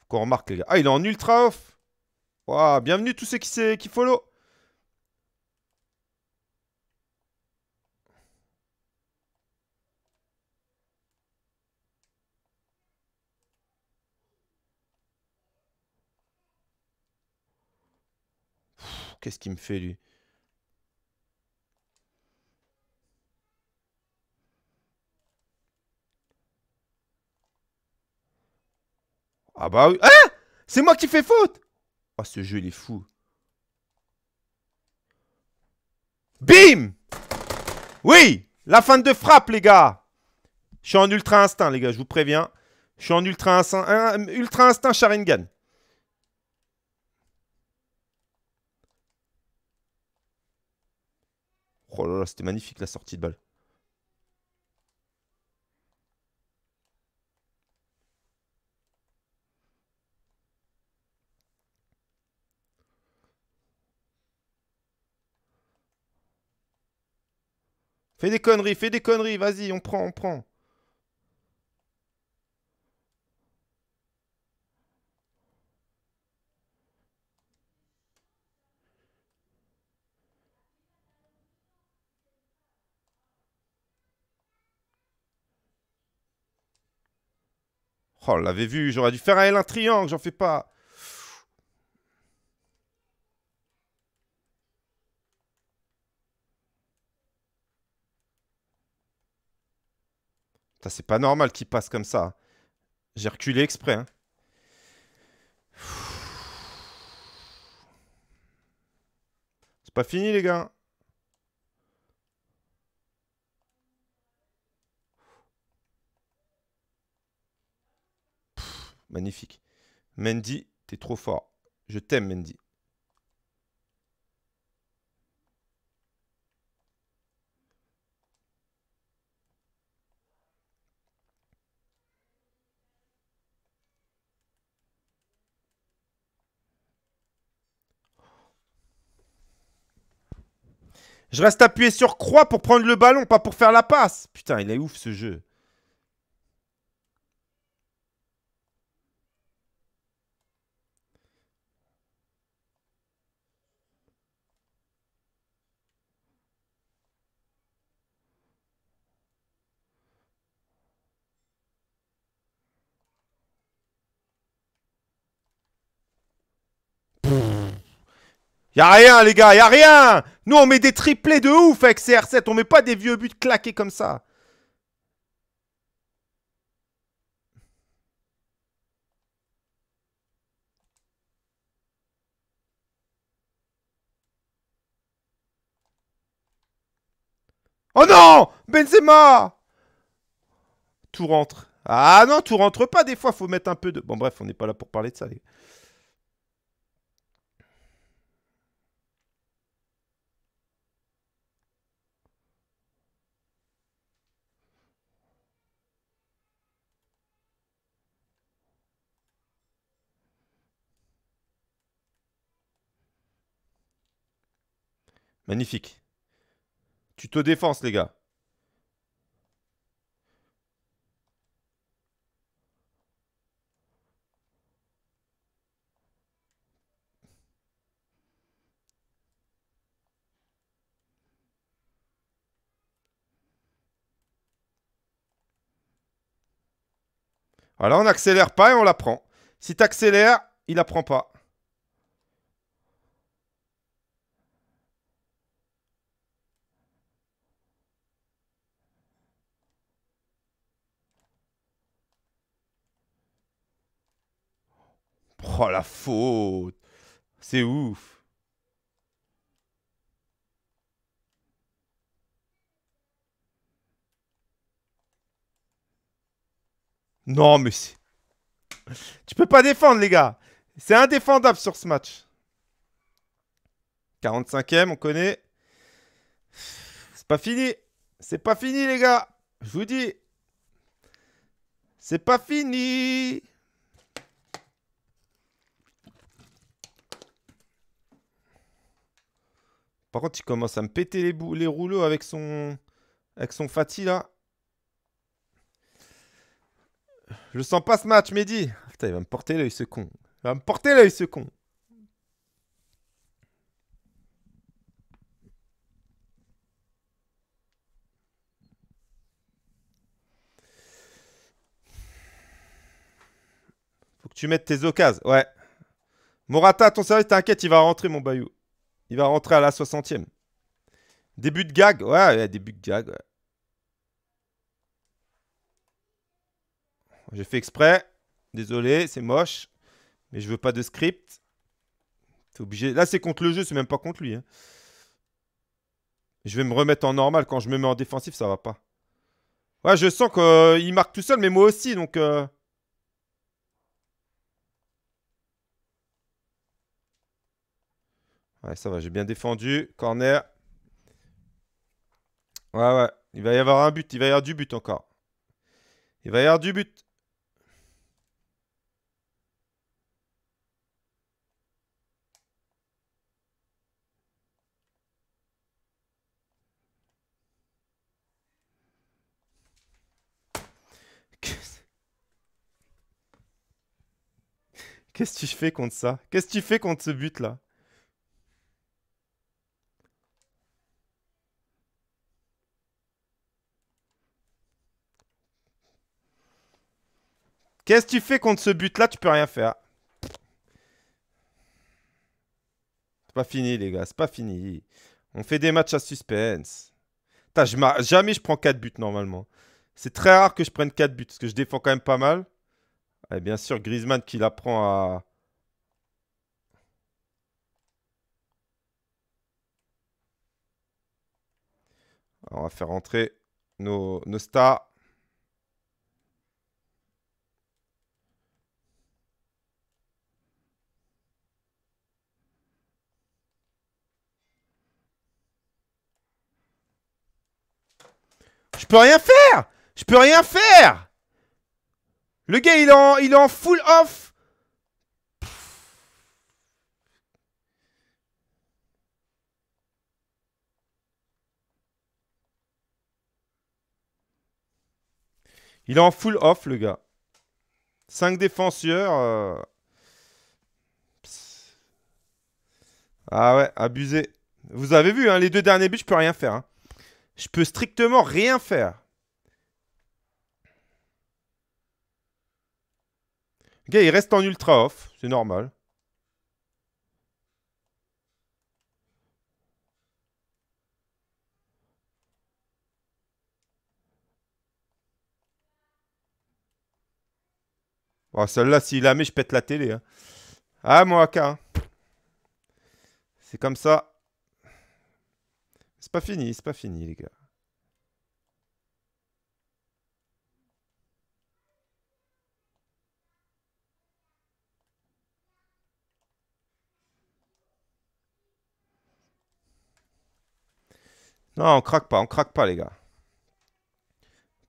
Faut qu'on remarque, les gars. Ah, il est en ultra off Waouh, bienvenue tous ceux qui, qui follow Qu'est-ce qu'il me fait, lui Ah bah oui. Hein C'est moi qui fais faute Ah, ce jeu, il est fou. Bim Oui La fin de frappe, les gars Je suis en ultra instinct, les gars, je vous préviens. Je suis en ultra instinct, ultra instinct Sharingan. Oh là là, c'était magnifique la sortie de balle. Fais des conneries, fais des conneries, vas-y, on prend, on prend. Oh, l'avait vu, j'aurais dû faire à elle un triangle, j'en fais pas. C'est pas normal qu'il passe comme ça. Hein. J'ai reculé exprès. Hein. C'est pas fini, les gars. magnifique. Mendy, t'es trop fort. Je t'aime, Mendy. Je reste appuyé sur croix pour prendre le ballon, pas pour faire la passe. Putain, il est ouf ce jeu. Y a rien, les gars, y a rien Nous, on met des triplés de ouf avec CR7, on met pas des vieux buts claqués comme ça. Oh non Benzema Tout rentre. Ah non, tout rentre pas des fois, faut mettre un peu de... Bon bref, on n'est pas là pour parler de ça, les gars. Magnifique. Tu te défenses, les gars. Voilà, on n'accélère pas et on la Si tu accélères, il la pas. Oh la faute C'est ouf Non mais c'est... Tu peux pas défendre les gars C'est indéfendable sur ce match 45ème, on connaît. C'est pas fini. C'est pas fini, les gars. Je vous dis. C'est pas fini. Par contre, il commence à me péter les, rouleaux avec son, avec son Fatih là. Je sens pas ce match, Mehdi. Putain, il va me porter l'œil ce con. Il va me porter l'œil ce con. Faut que tu mettes tes occasions. Ouais. Morata, ton service, t'inquiète, il va rentrer, mon Bayou. Il va rentrer à la 60e. Début de gag. Ouais, début de gag. J'ai fait exprès. Désolé, c'est moche. Mais je veux pas de script. T'es obligé. Là, c'est contre le jeu, c'est même pas contre lui. Hein. Je vais me remettre en normal. Quand je me mets en défensif, ça va pas. Ouais, je sens qu'il euh, marque tout seul, mais moi aussi. Donc, euh, Ouais, ça va, j'ai bien défendu. Corner. Ouais, ouais. Il va y avoir un but. Il va y avoir du but encore. Il va y avoir du but. Qu'est-ce que tu fais contre ça Qu'est-ce que tu fais contre ce but-là Qu'est-ce que tu fais contre ce but-là Tu peux rien faire. C'est pas fini, les gars. C'est pas fini. On fait des matchs à suspense. jamais je prends 4 buts normalement. C'est très rare que je prenne 4 buts parce que je défends quand même pas mal. Et bien sûr, Griezmann qui la prend à. on va faire rentrer nos, nos stars. Je peux rien faire Je peux rien faire Le gars, il est en, il en full off Il est en full off, le gars. 5 défenseurs. Euh, ah ouais, abusé. Vous avez vu, hein, les deux derniers buts, je peux rien faire. Hein. Je peux strictement rien faire. Ok, il reste en ultra off, c'est normal. Oh, celle-là, s'il la met, je pète la télé. Hein. Ah, moi, hein. C'est comme ça. C'est pas fini, c'est pas fini, les gars. Non, on craque pas, on craque pas, les gars.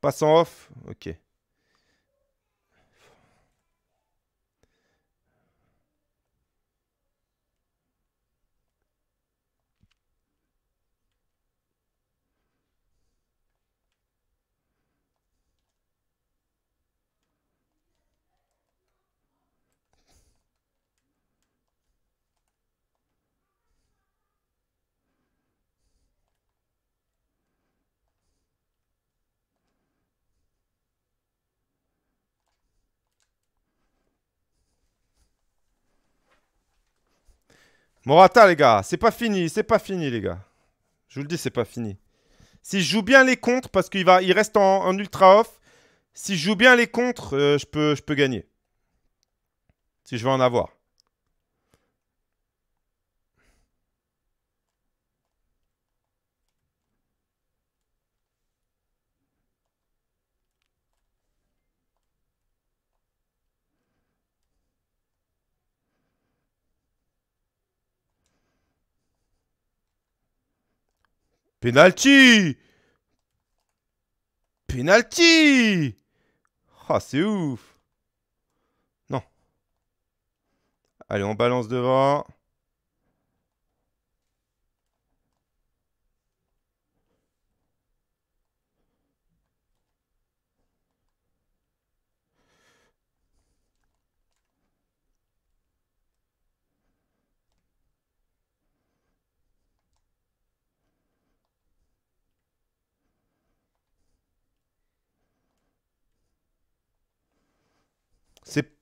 Passons off, ok. Morata, les gars, c'est pas fini, c'est pas fini, les gars. Je vous le dis, c'est pas fini. Si je joue bien les contres, parce qu'il va, il reste en, ultra-off, si je joue bien les contres, euh, je, peux, je peux gagner. Si je veux en avoir. Penalty Penalty Ah, oh, c'est ouf Non. Allez, on balance devant.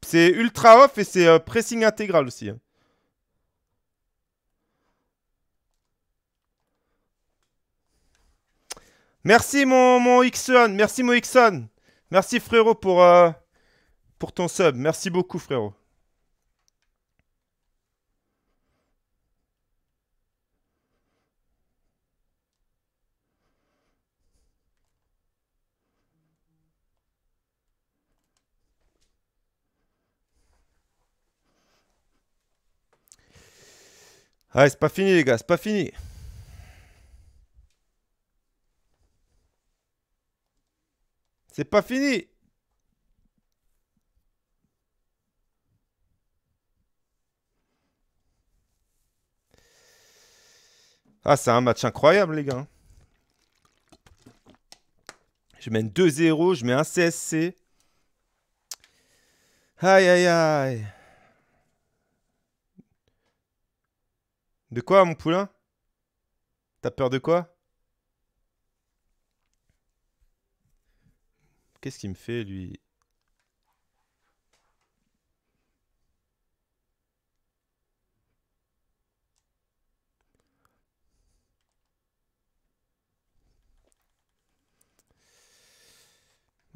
C'est ultra off et c'est euh, pressing intégral aussi. Hein. Merci mon, mon xon merci mon Merci frérot pour, euh, pour ton sub. Merci beaucoup frérot. Ah c'est pas fini, les gars, c'est pas fini. C'est pas fini. Ah, c'est un match incroyable, les gars. Je mène 2-0, je mets un CSC. Aïe, aïe, aïe. De quoi, mon poulain T'as peur de quoi Qu'est-ce qui me fait, lui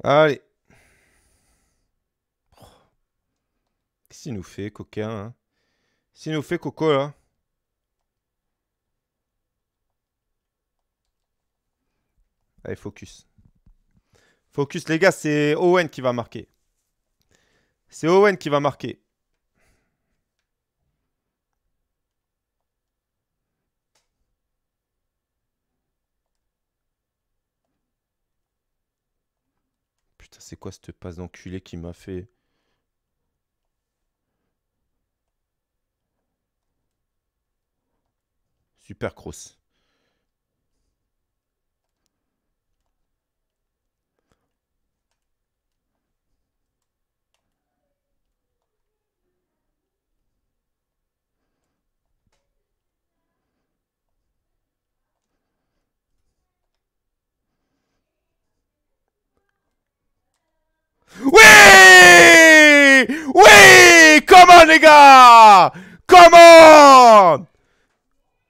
Allez. Qu'est-ce qu'il nous fait, coquin hein Qu'est-ce qu'il nous fait, coco, là Allez, focus. Focus, les gars, c'est Owen qui va marquer. C'est Owen qui va marquer. Putain, c'est quoi cette passe d'enculé qui m'a fait... Super cross. Oui Oui Comment les gars Comment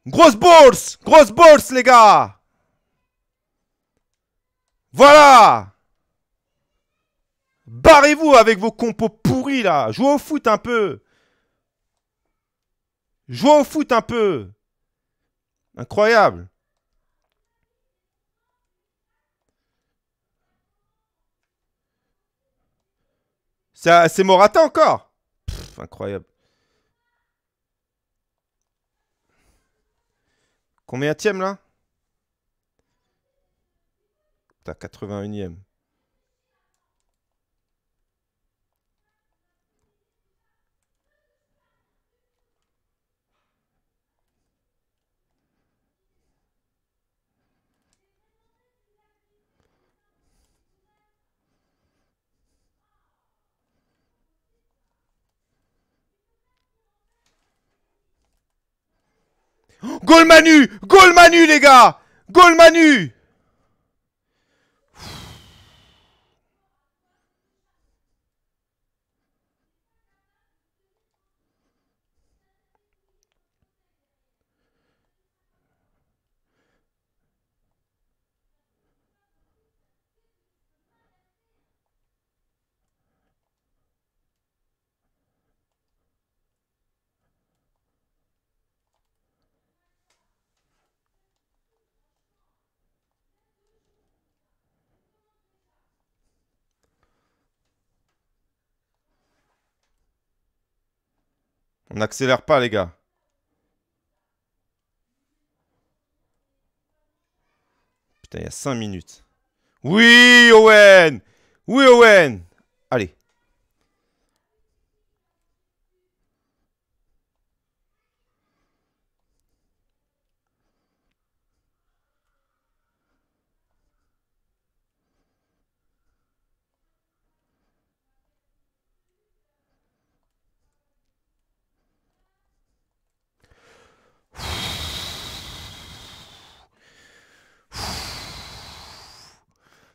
Grosse bourse Grosse bourse les gars Voilà Barrez-vous avec vos compos pourris là Jouez au foot un peu Jouez au foot un peu Incroyable C'est Morata encore Incroyable. Combien tième là T'as 81ème. Goal Manu Manu, les gars Goal Manu On n'accélère pas, les gars. Putain, il y a 5 minutes. Oui, Owen Oui, Owen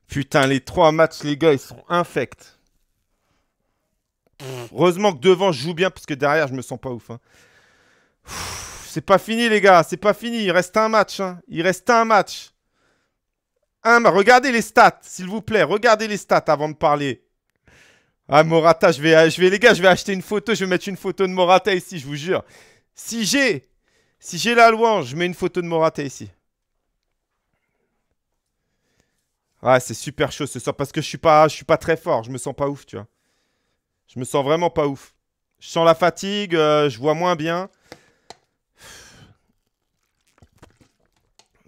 Putain, les trois matchs, les gars, ils sont infects. heureusement que devant, je joue bien parce que derrière, je me sens pas ouf. Hein. C'est pas fini, les gars. C'est pas fini. Il reste un match. Hein. Il reste un match. Un... Regardez les stats, s'il vous plaît. Regardez les stats avant de parler. Ah, Morata, je vais, je vais, les gars, je vais acheter une photo. Je vais mettre une photo de Morata ici, je vous jure. Si j'ai, si j'ai la louange, je mets une photo de Morata ici. Ouais, c'est super chaud ce soir parce que je suis pas, je suis pas très fort. Je me sens pas ouf, tu vois. Je me sens vraiment pas ouf. Je sens la fatigue, euh, je vois moins bien.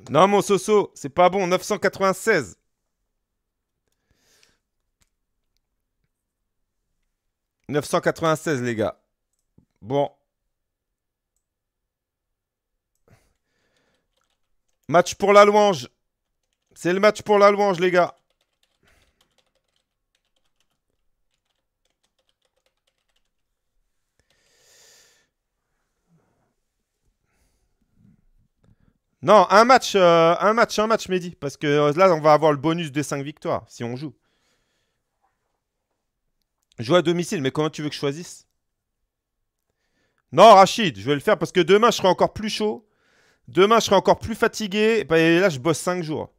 Non, mon Soso, c'est pas bon. 996. « 996, les gars. Bon. Match pour la louange. C'est le match pour la louange, les gars. Non, un match, euh, un match, un match, Mehdi. Parce que euh, là, on va avoir le bonus des 5 victoires si on joue. Jouer à domicile, mais comment tu veux que je choisisse Non, Rachid, je vais le faire parce que demain, je serai encore plus chaud. Demain, je serai encore plus fatigué. Et là, je bosse 5 jours.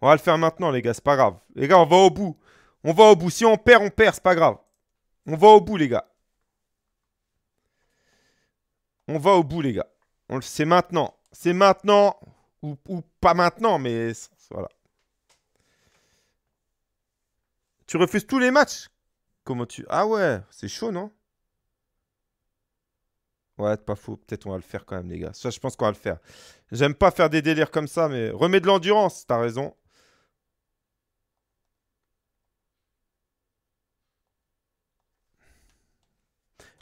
On va le faire maintenant, les gars, c'est pas grave. Les gars, on va au bout. On va au bout. Si on perd, on perd, c'est pas grave. On va au bout, les gars. On va au bout, les gars. On le sait maintenant. C'est maintenant ou, pas maintenant, mais voilà. Tu refuses tous les matchs Comment tu... Ah ouais, c'est chaud, non Ouais, pas faux. Peut-être on va le faire quand même, les gars. Ça, je pense qu'on va le faire. J'aime pas faire des délires comme ça, mais remets de l'endurance, t'as raison.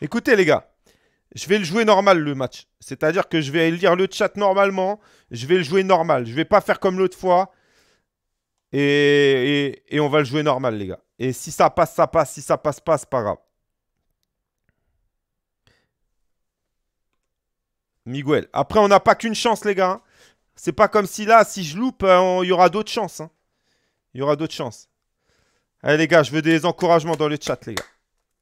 Écoutez les gars, je vais le jouer normal le match. C'est-à-dire que je vais lire le chat normalement, je vais le jouer normal. Je vais pas faire comme l'autre fois. Et, on va le jouer normal les gars. Et si ça passe, ça passe. Si ça passe pas, c'est pas grave. Miguel. Après, on n'a pas qu'une chance les gars. C'est pas comme si là, si je loupe, euh, il y aura d'autres chances. Hein. Il y aura d'autres chances. Allez les gars, je veux des encouragements dans le chat les gars.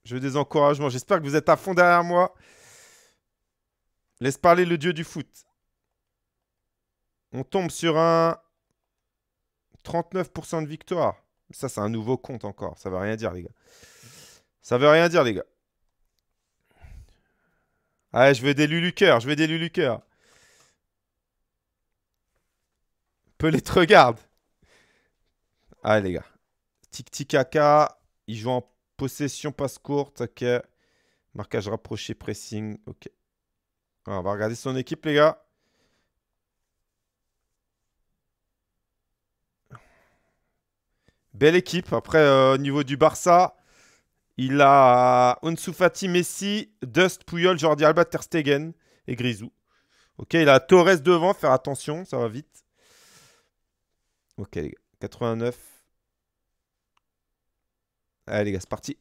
Je veux des encouragements. J'espère que vous êtes à fond derrière moi. Laisse parler le dieu du foot. On tombe sur un 39% de victoire. Ça, c'est un nouveau compte encore. Ça veut rien dire, les gars. Ça veut rien dire, les gars. Ah, je veux des cœur. Je veux des cœur. les te regarde. Allez, ah, les gars. Tic-tic-caca. Il joue en Possession, passe courte. Marquage rapproché, pressing. Ok. on va regarder son équipe, les gars. Belle équipe. Après, euh, au niveau du Barça, il a Unsoufati, Messi, Dust, Puyol, Jordi Alba, Ter Stegen et Grisou. Ok, il a Torres devant, faire attention, ça va vite. Ok, les gars. 89. Allez les gars, c'est parti.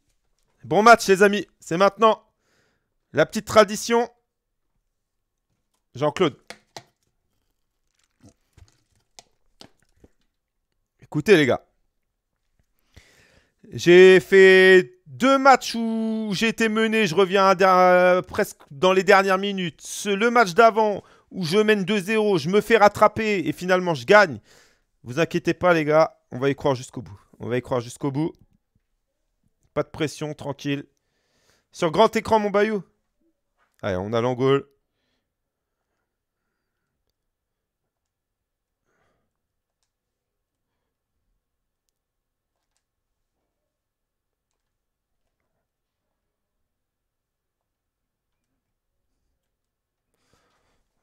Bon match les amis, c'est maintenant la petite tradition. Jean-Claude. Écoutez les gars. J'ai fait deux matchs où j'ai été mené, je reviens euh, presque dans les dernières minutes. le match d'avant où je mène 2-0, je me fais rattraper et finalement je gagne. Vous inquiétez pas les gars, on va y croire jusqu'au bout. On va y croire jusqu'au bout. Pas de pression, tranquille. Sur grand écran, mon Bayou. Allez, on a l'angle.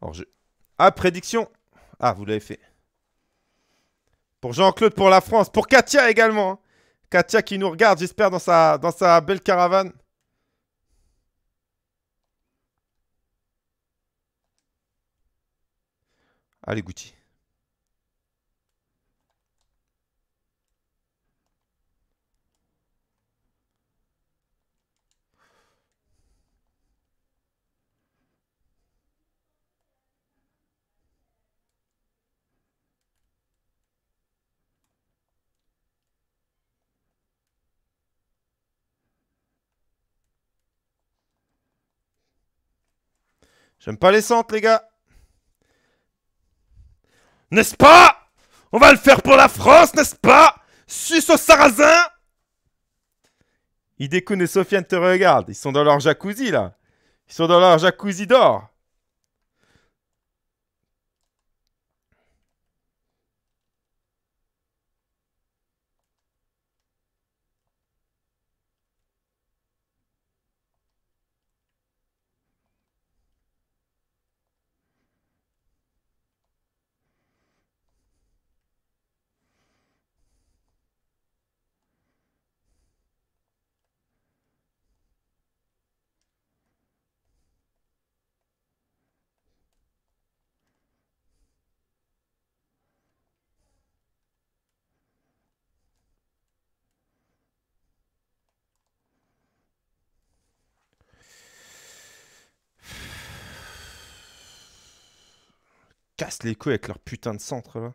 Alors je... Ah, prédiction Ah, vous l'avez fait. Pour Jean-Claude, pour la France, pour Katia également. Hein. Katia qui nous regarde, j'espère, dans sa, dans sa belle caravane. Allez, Gucci. J'aime pas les centres, les gars. N'est-ce pas On va le faire pour la France, n'est-ce pas Suce au sarrasin Idekun et Sofiane te regardent. Ils sont dans leur jacuzzi, là. Ils sont dans leur jacuzzi d'or. Casse les couilles avec leur putain de centre. Là.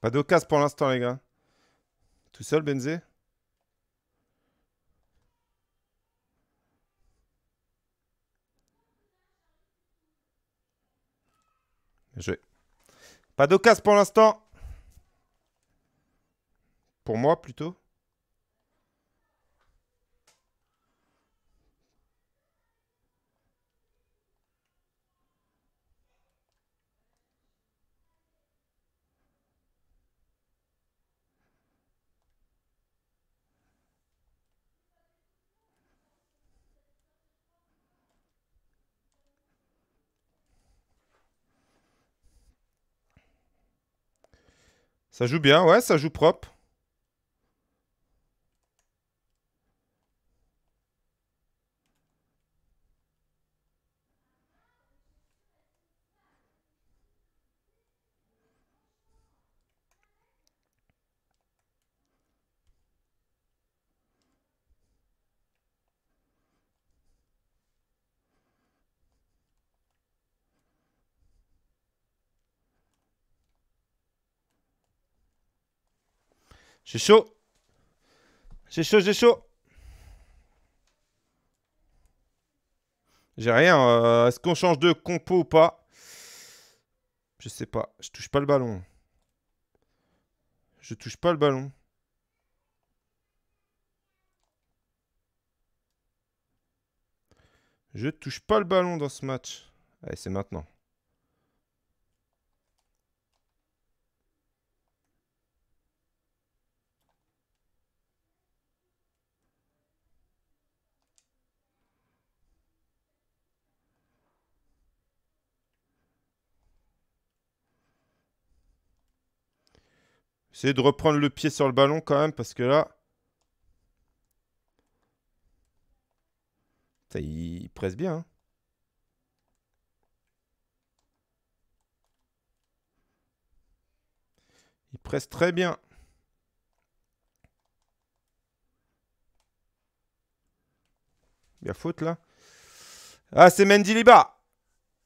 Pas de pour l'instant, les gars. Tout seul, Benzé Joué. Pas de pour l'instant. Pour moi, plutôt. Ça joue bien, ouais, ça joue propre. J'ai chaud. J'ai chaud, j'ai chaud. J'ai rien. Euh, est-ce qu'on change de compo ou pas Je sais pas. Je touche pas le ballon. Je touche pas le ballon. Je touche pas le ballon dans ce match. Allez, c'est maintenant. Essayez de reprendre le pied sur le ballon quand même, parce que là... il... presse bien. Hein. Il presse très bien. Il y a faute là. Ah, c'est Liba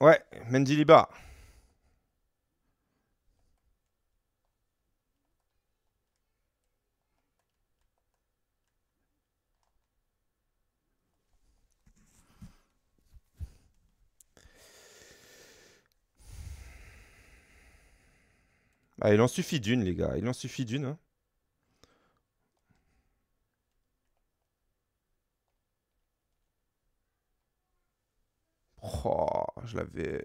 Ouais, Mendy Liba. Ah, il en suffit d'une, les gars. Il en suffit d'une. Hein. Oh, je l'avais.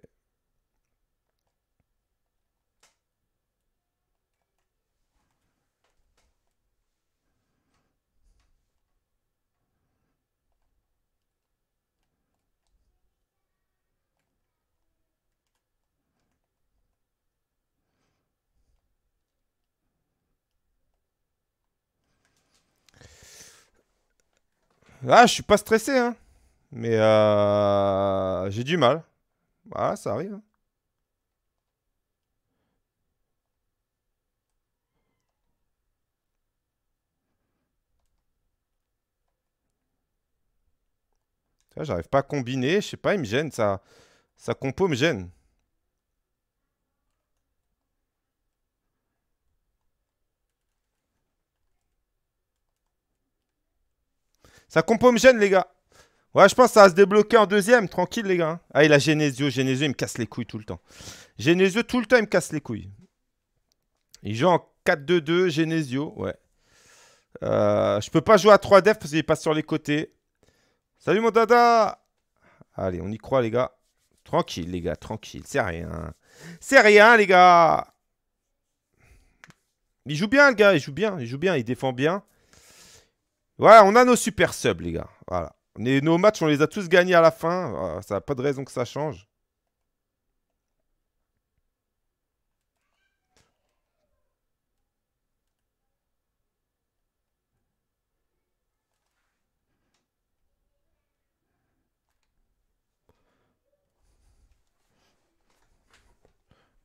Ah, je suis pas stressé, hein. Mais euh, j'ai du mal. Voilà, ah, ça arrive. Hein. J'arrive pas à combiner, je sais pas, il me gêne, ça, sa compo me gêne. Ça compo me gêne, les gars. Ouais, je pense que ça va se débloquer en deuxième. Tranquille, les gars. Ah, il a Genesio. Genesio, il me casse les couilles tout le temps. Genesio, tout le temps, il me casse les couilles. Il joue en 4-2-2. Genesio, ouais. Euh, je peux pas jouer à 3 def parce qu'il pas sur les côtés. Salut, mon dada. Allez, on y croit, les gars. Tranquille, les gars. Tranquille. C'est rien. C'est rien, les gars. Il joue bien, le gars. Il joue bien. Il joue bien. Il défend bien. Voilà, on a nos super subs, les gars. Voilà. nos matchs, on les a tous gagnés à la fin. ça n'a pas de raison que ça change.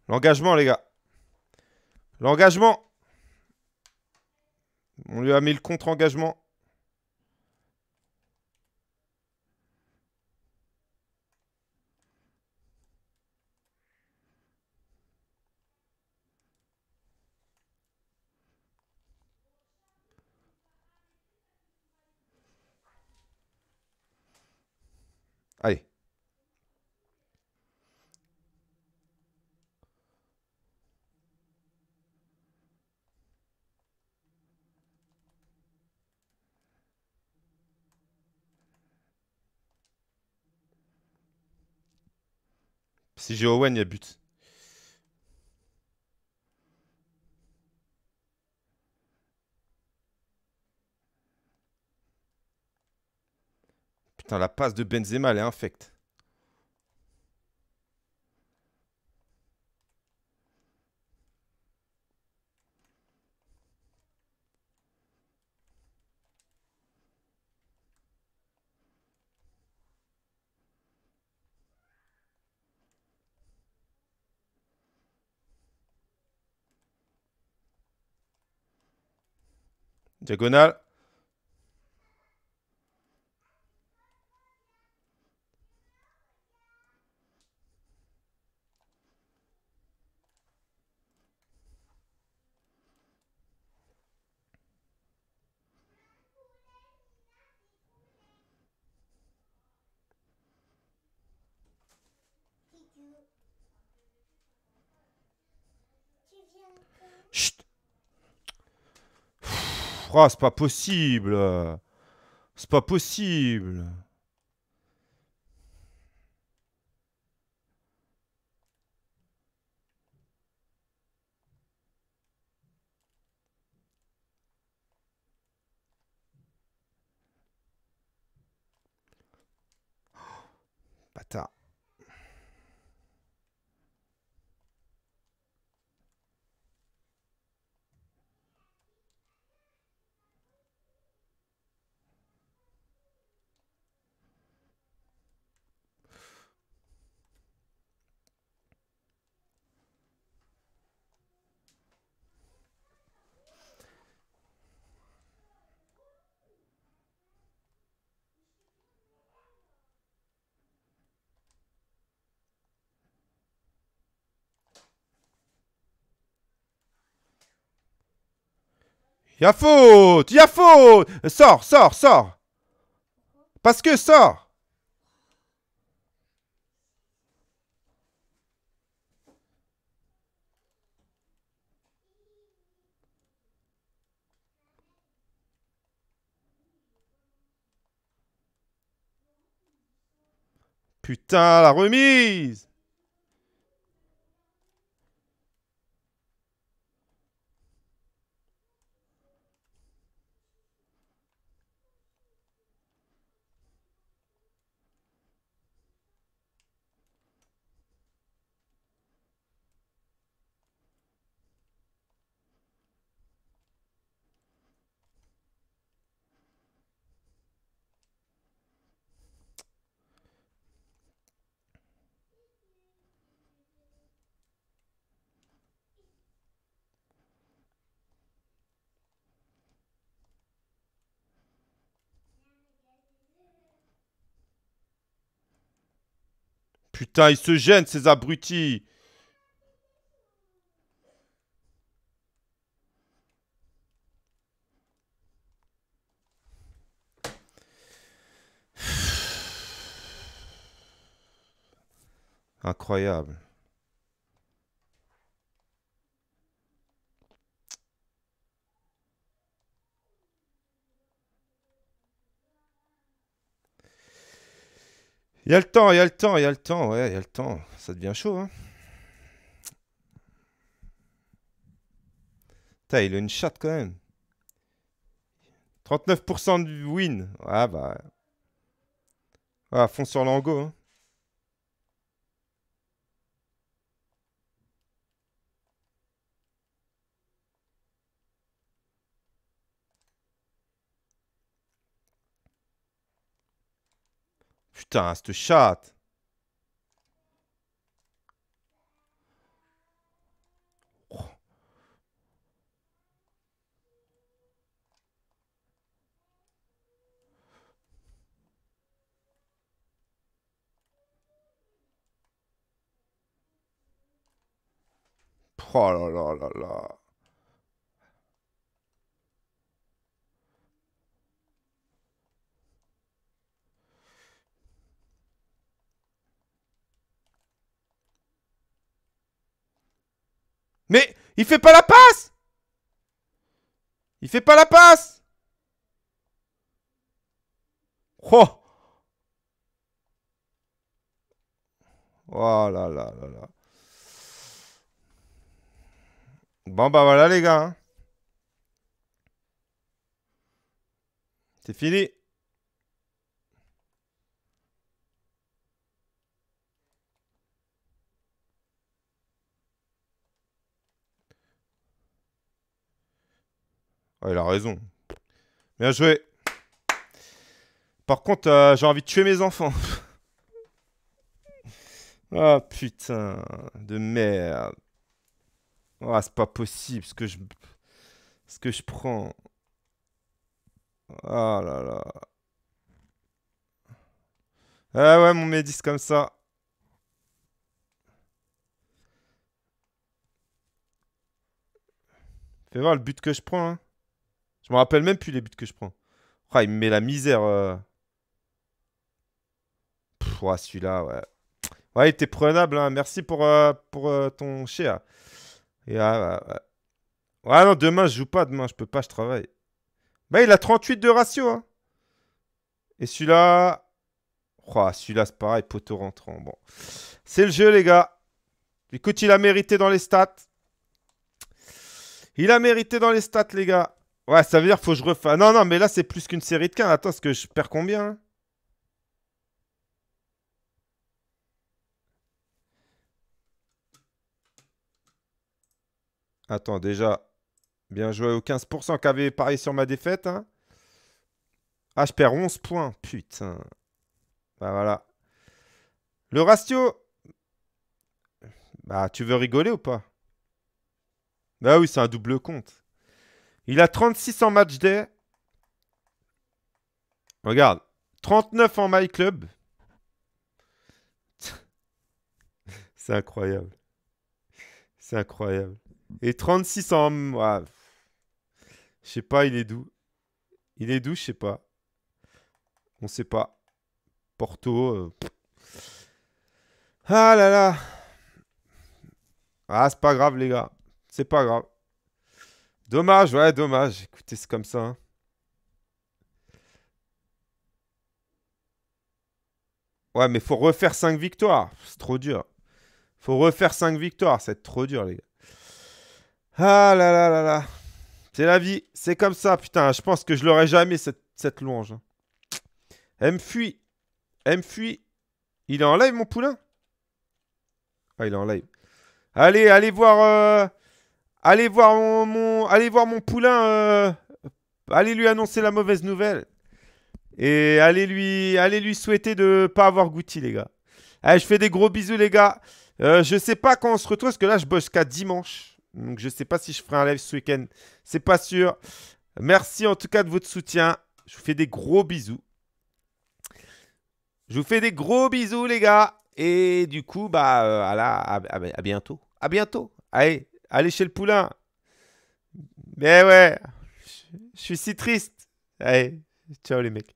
L'engagement, les gars. L'engagement. On lui a mis le contre-engagement. Allez. Si j'ai Owen, il y a but. la passe de Benzema, elle est infecte. Diagonale. C'est pas possible. C'est pas possible. Y'a faute a faute Sors, sors, sors Parce que sors Putain, la remise Putain, ils se gênent, ces abrutis. Incroyable. Il y a le temps, il y a le temps, il y a le temps, ouais, il y a le temps. Ça devient chaud, hein. il a une chatte quand même. 39% de win. Ah bah. Ah, fond sur l'ango, hein. Putain, cette chatte. Oh. oh là là là là. Mais il fait pas la passe Il fait pas la passe Oh Oh là là là là. Bon bah voilà les gars. Hein. C'est fini. Ah, il a raison. Bien joué. Par contre, euh, j'ai envie de tuer mes enfants. Ah putain de merde. Ah, c'est pas possible ce que je ce que je prends. Ah là là. Ah ouais, mon médis comme ça. Fais voir le but que je prends. Hein. Je me rappelle même plus les buts que je prends. Ah, il me met la misère. Euh. celui-là, ouais. Ouais, il était prenable. Hein. Merci pour, euh, pour euh, ton chien. Ah, ouais, non, demain, je joue pas. Demain, je peux pas, je travaille. Bah, il a 38 de ratio. Hein. Et celui-là. Oh, celui-là, c'est pareil, poteau rentrant. Bon. C'est le jeu, les gars. Écoute, il a mérité dans les stats. Il a mérité dans les stats, les gars. Ouais, ça veut dire faut que je refasse. Non, non, mais là, c'est plus qu'une série de 15. Attends, ce que je perds combien Attends, déjà, bien joué au 15% qui avaient parié sur ma défaite. Hein. Ah, je perds 11 points. Putain. Bah voilà. Le ratio. Bah, tu veux rigoler ou pas Bah oui, c'est un double compte. Il a 36 en match day. Regarde. 39 en My Club. C'est incroyable. C'est incroyable. Et 36 en. Ouais. Je sais pas, il est doux. Il est doux, je sais pas. On sait pas. Porto. Euh, ah là là. Ah, c'est pas grave, les gars. C'est pas grave. Dommage, ouais, dommage. Écoutez, c'est comme ça. Hein. Ouais, mais faut refaire 5 victoires. C'est trop dur. Faut refaire 5 victoires. C'est trop dur, les gars. Ah là là là là. C'est la vie. C'est comme ça, putain. Je pense que je l'aurai jamais, cette, cette louange. Hein. Elle me fuit. Elle me fuit. Il est en live, mon poulain Ah, il est en live. Allez, allez voir... Euh, Allez voir mon, allez voir mon poulain. Euh, allez lui annoncer la mauvaise nouvelle. Et allez lui, allez lui souhaiter de pas avoir goûté, les gars. Allez, eh, je fais des gros bisous, les gars. Euh, je sais pas quand on se retrouve, parce que là, je bosse qu'à dimanche. Donc, je sais pas si je ferai un live ce week-end. C'est pas sûr. Merci en tout cas de votre soutien. Je vous fais des gros bisous. Je vous fais des gros bisous, les gars. Et du coup, bah, euh, à, la, à bientôt. À bientôt. Allez, Allez chez le poulain. Mais ouais, je suis si triste. Allez, ciao les mecs.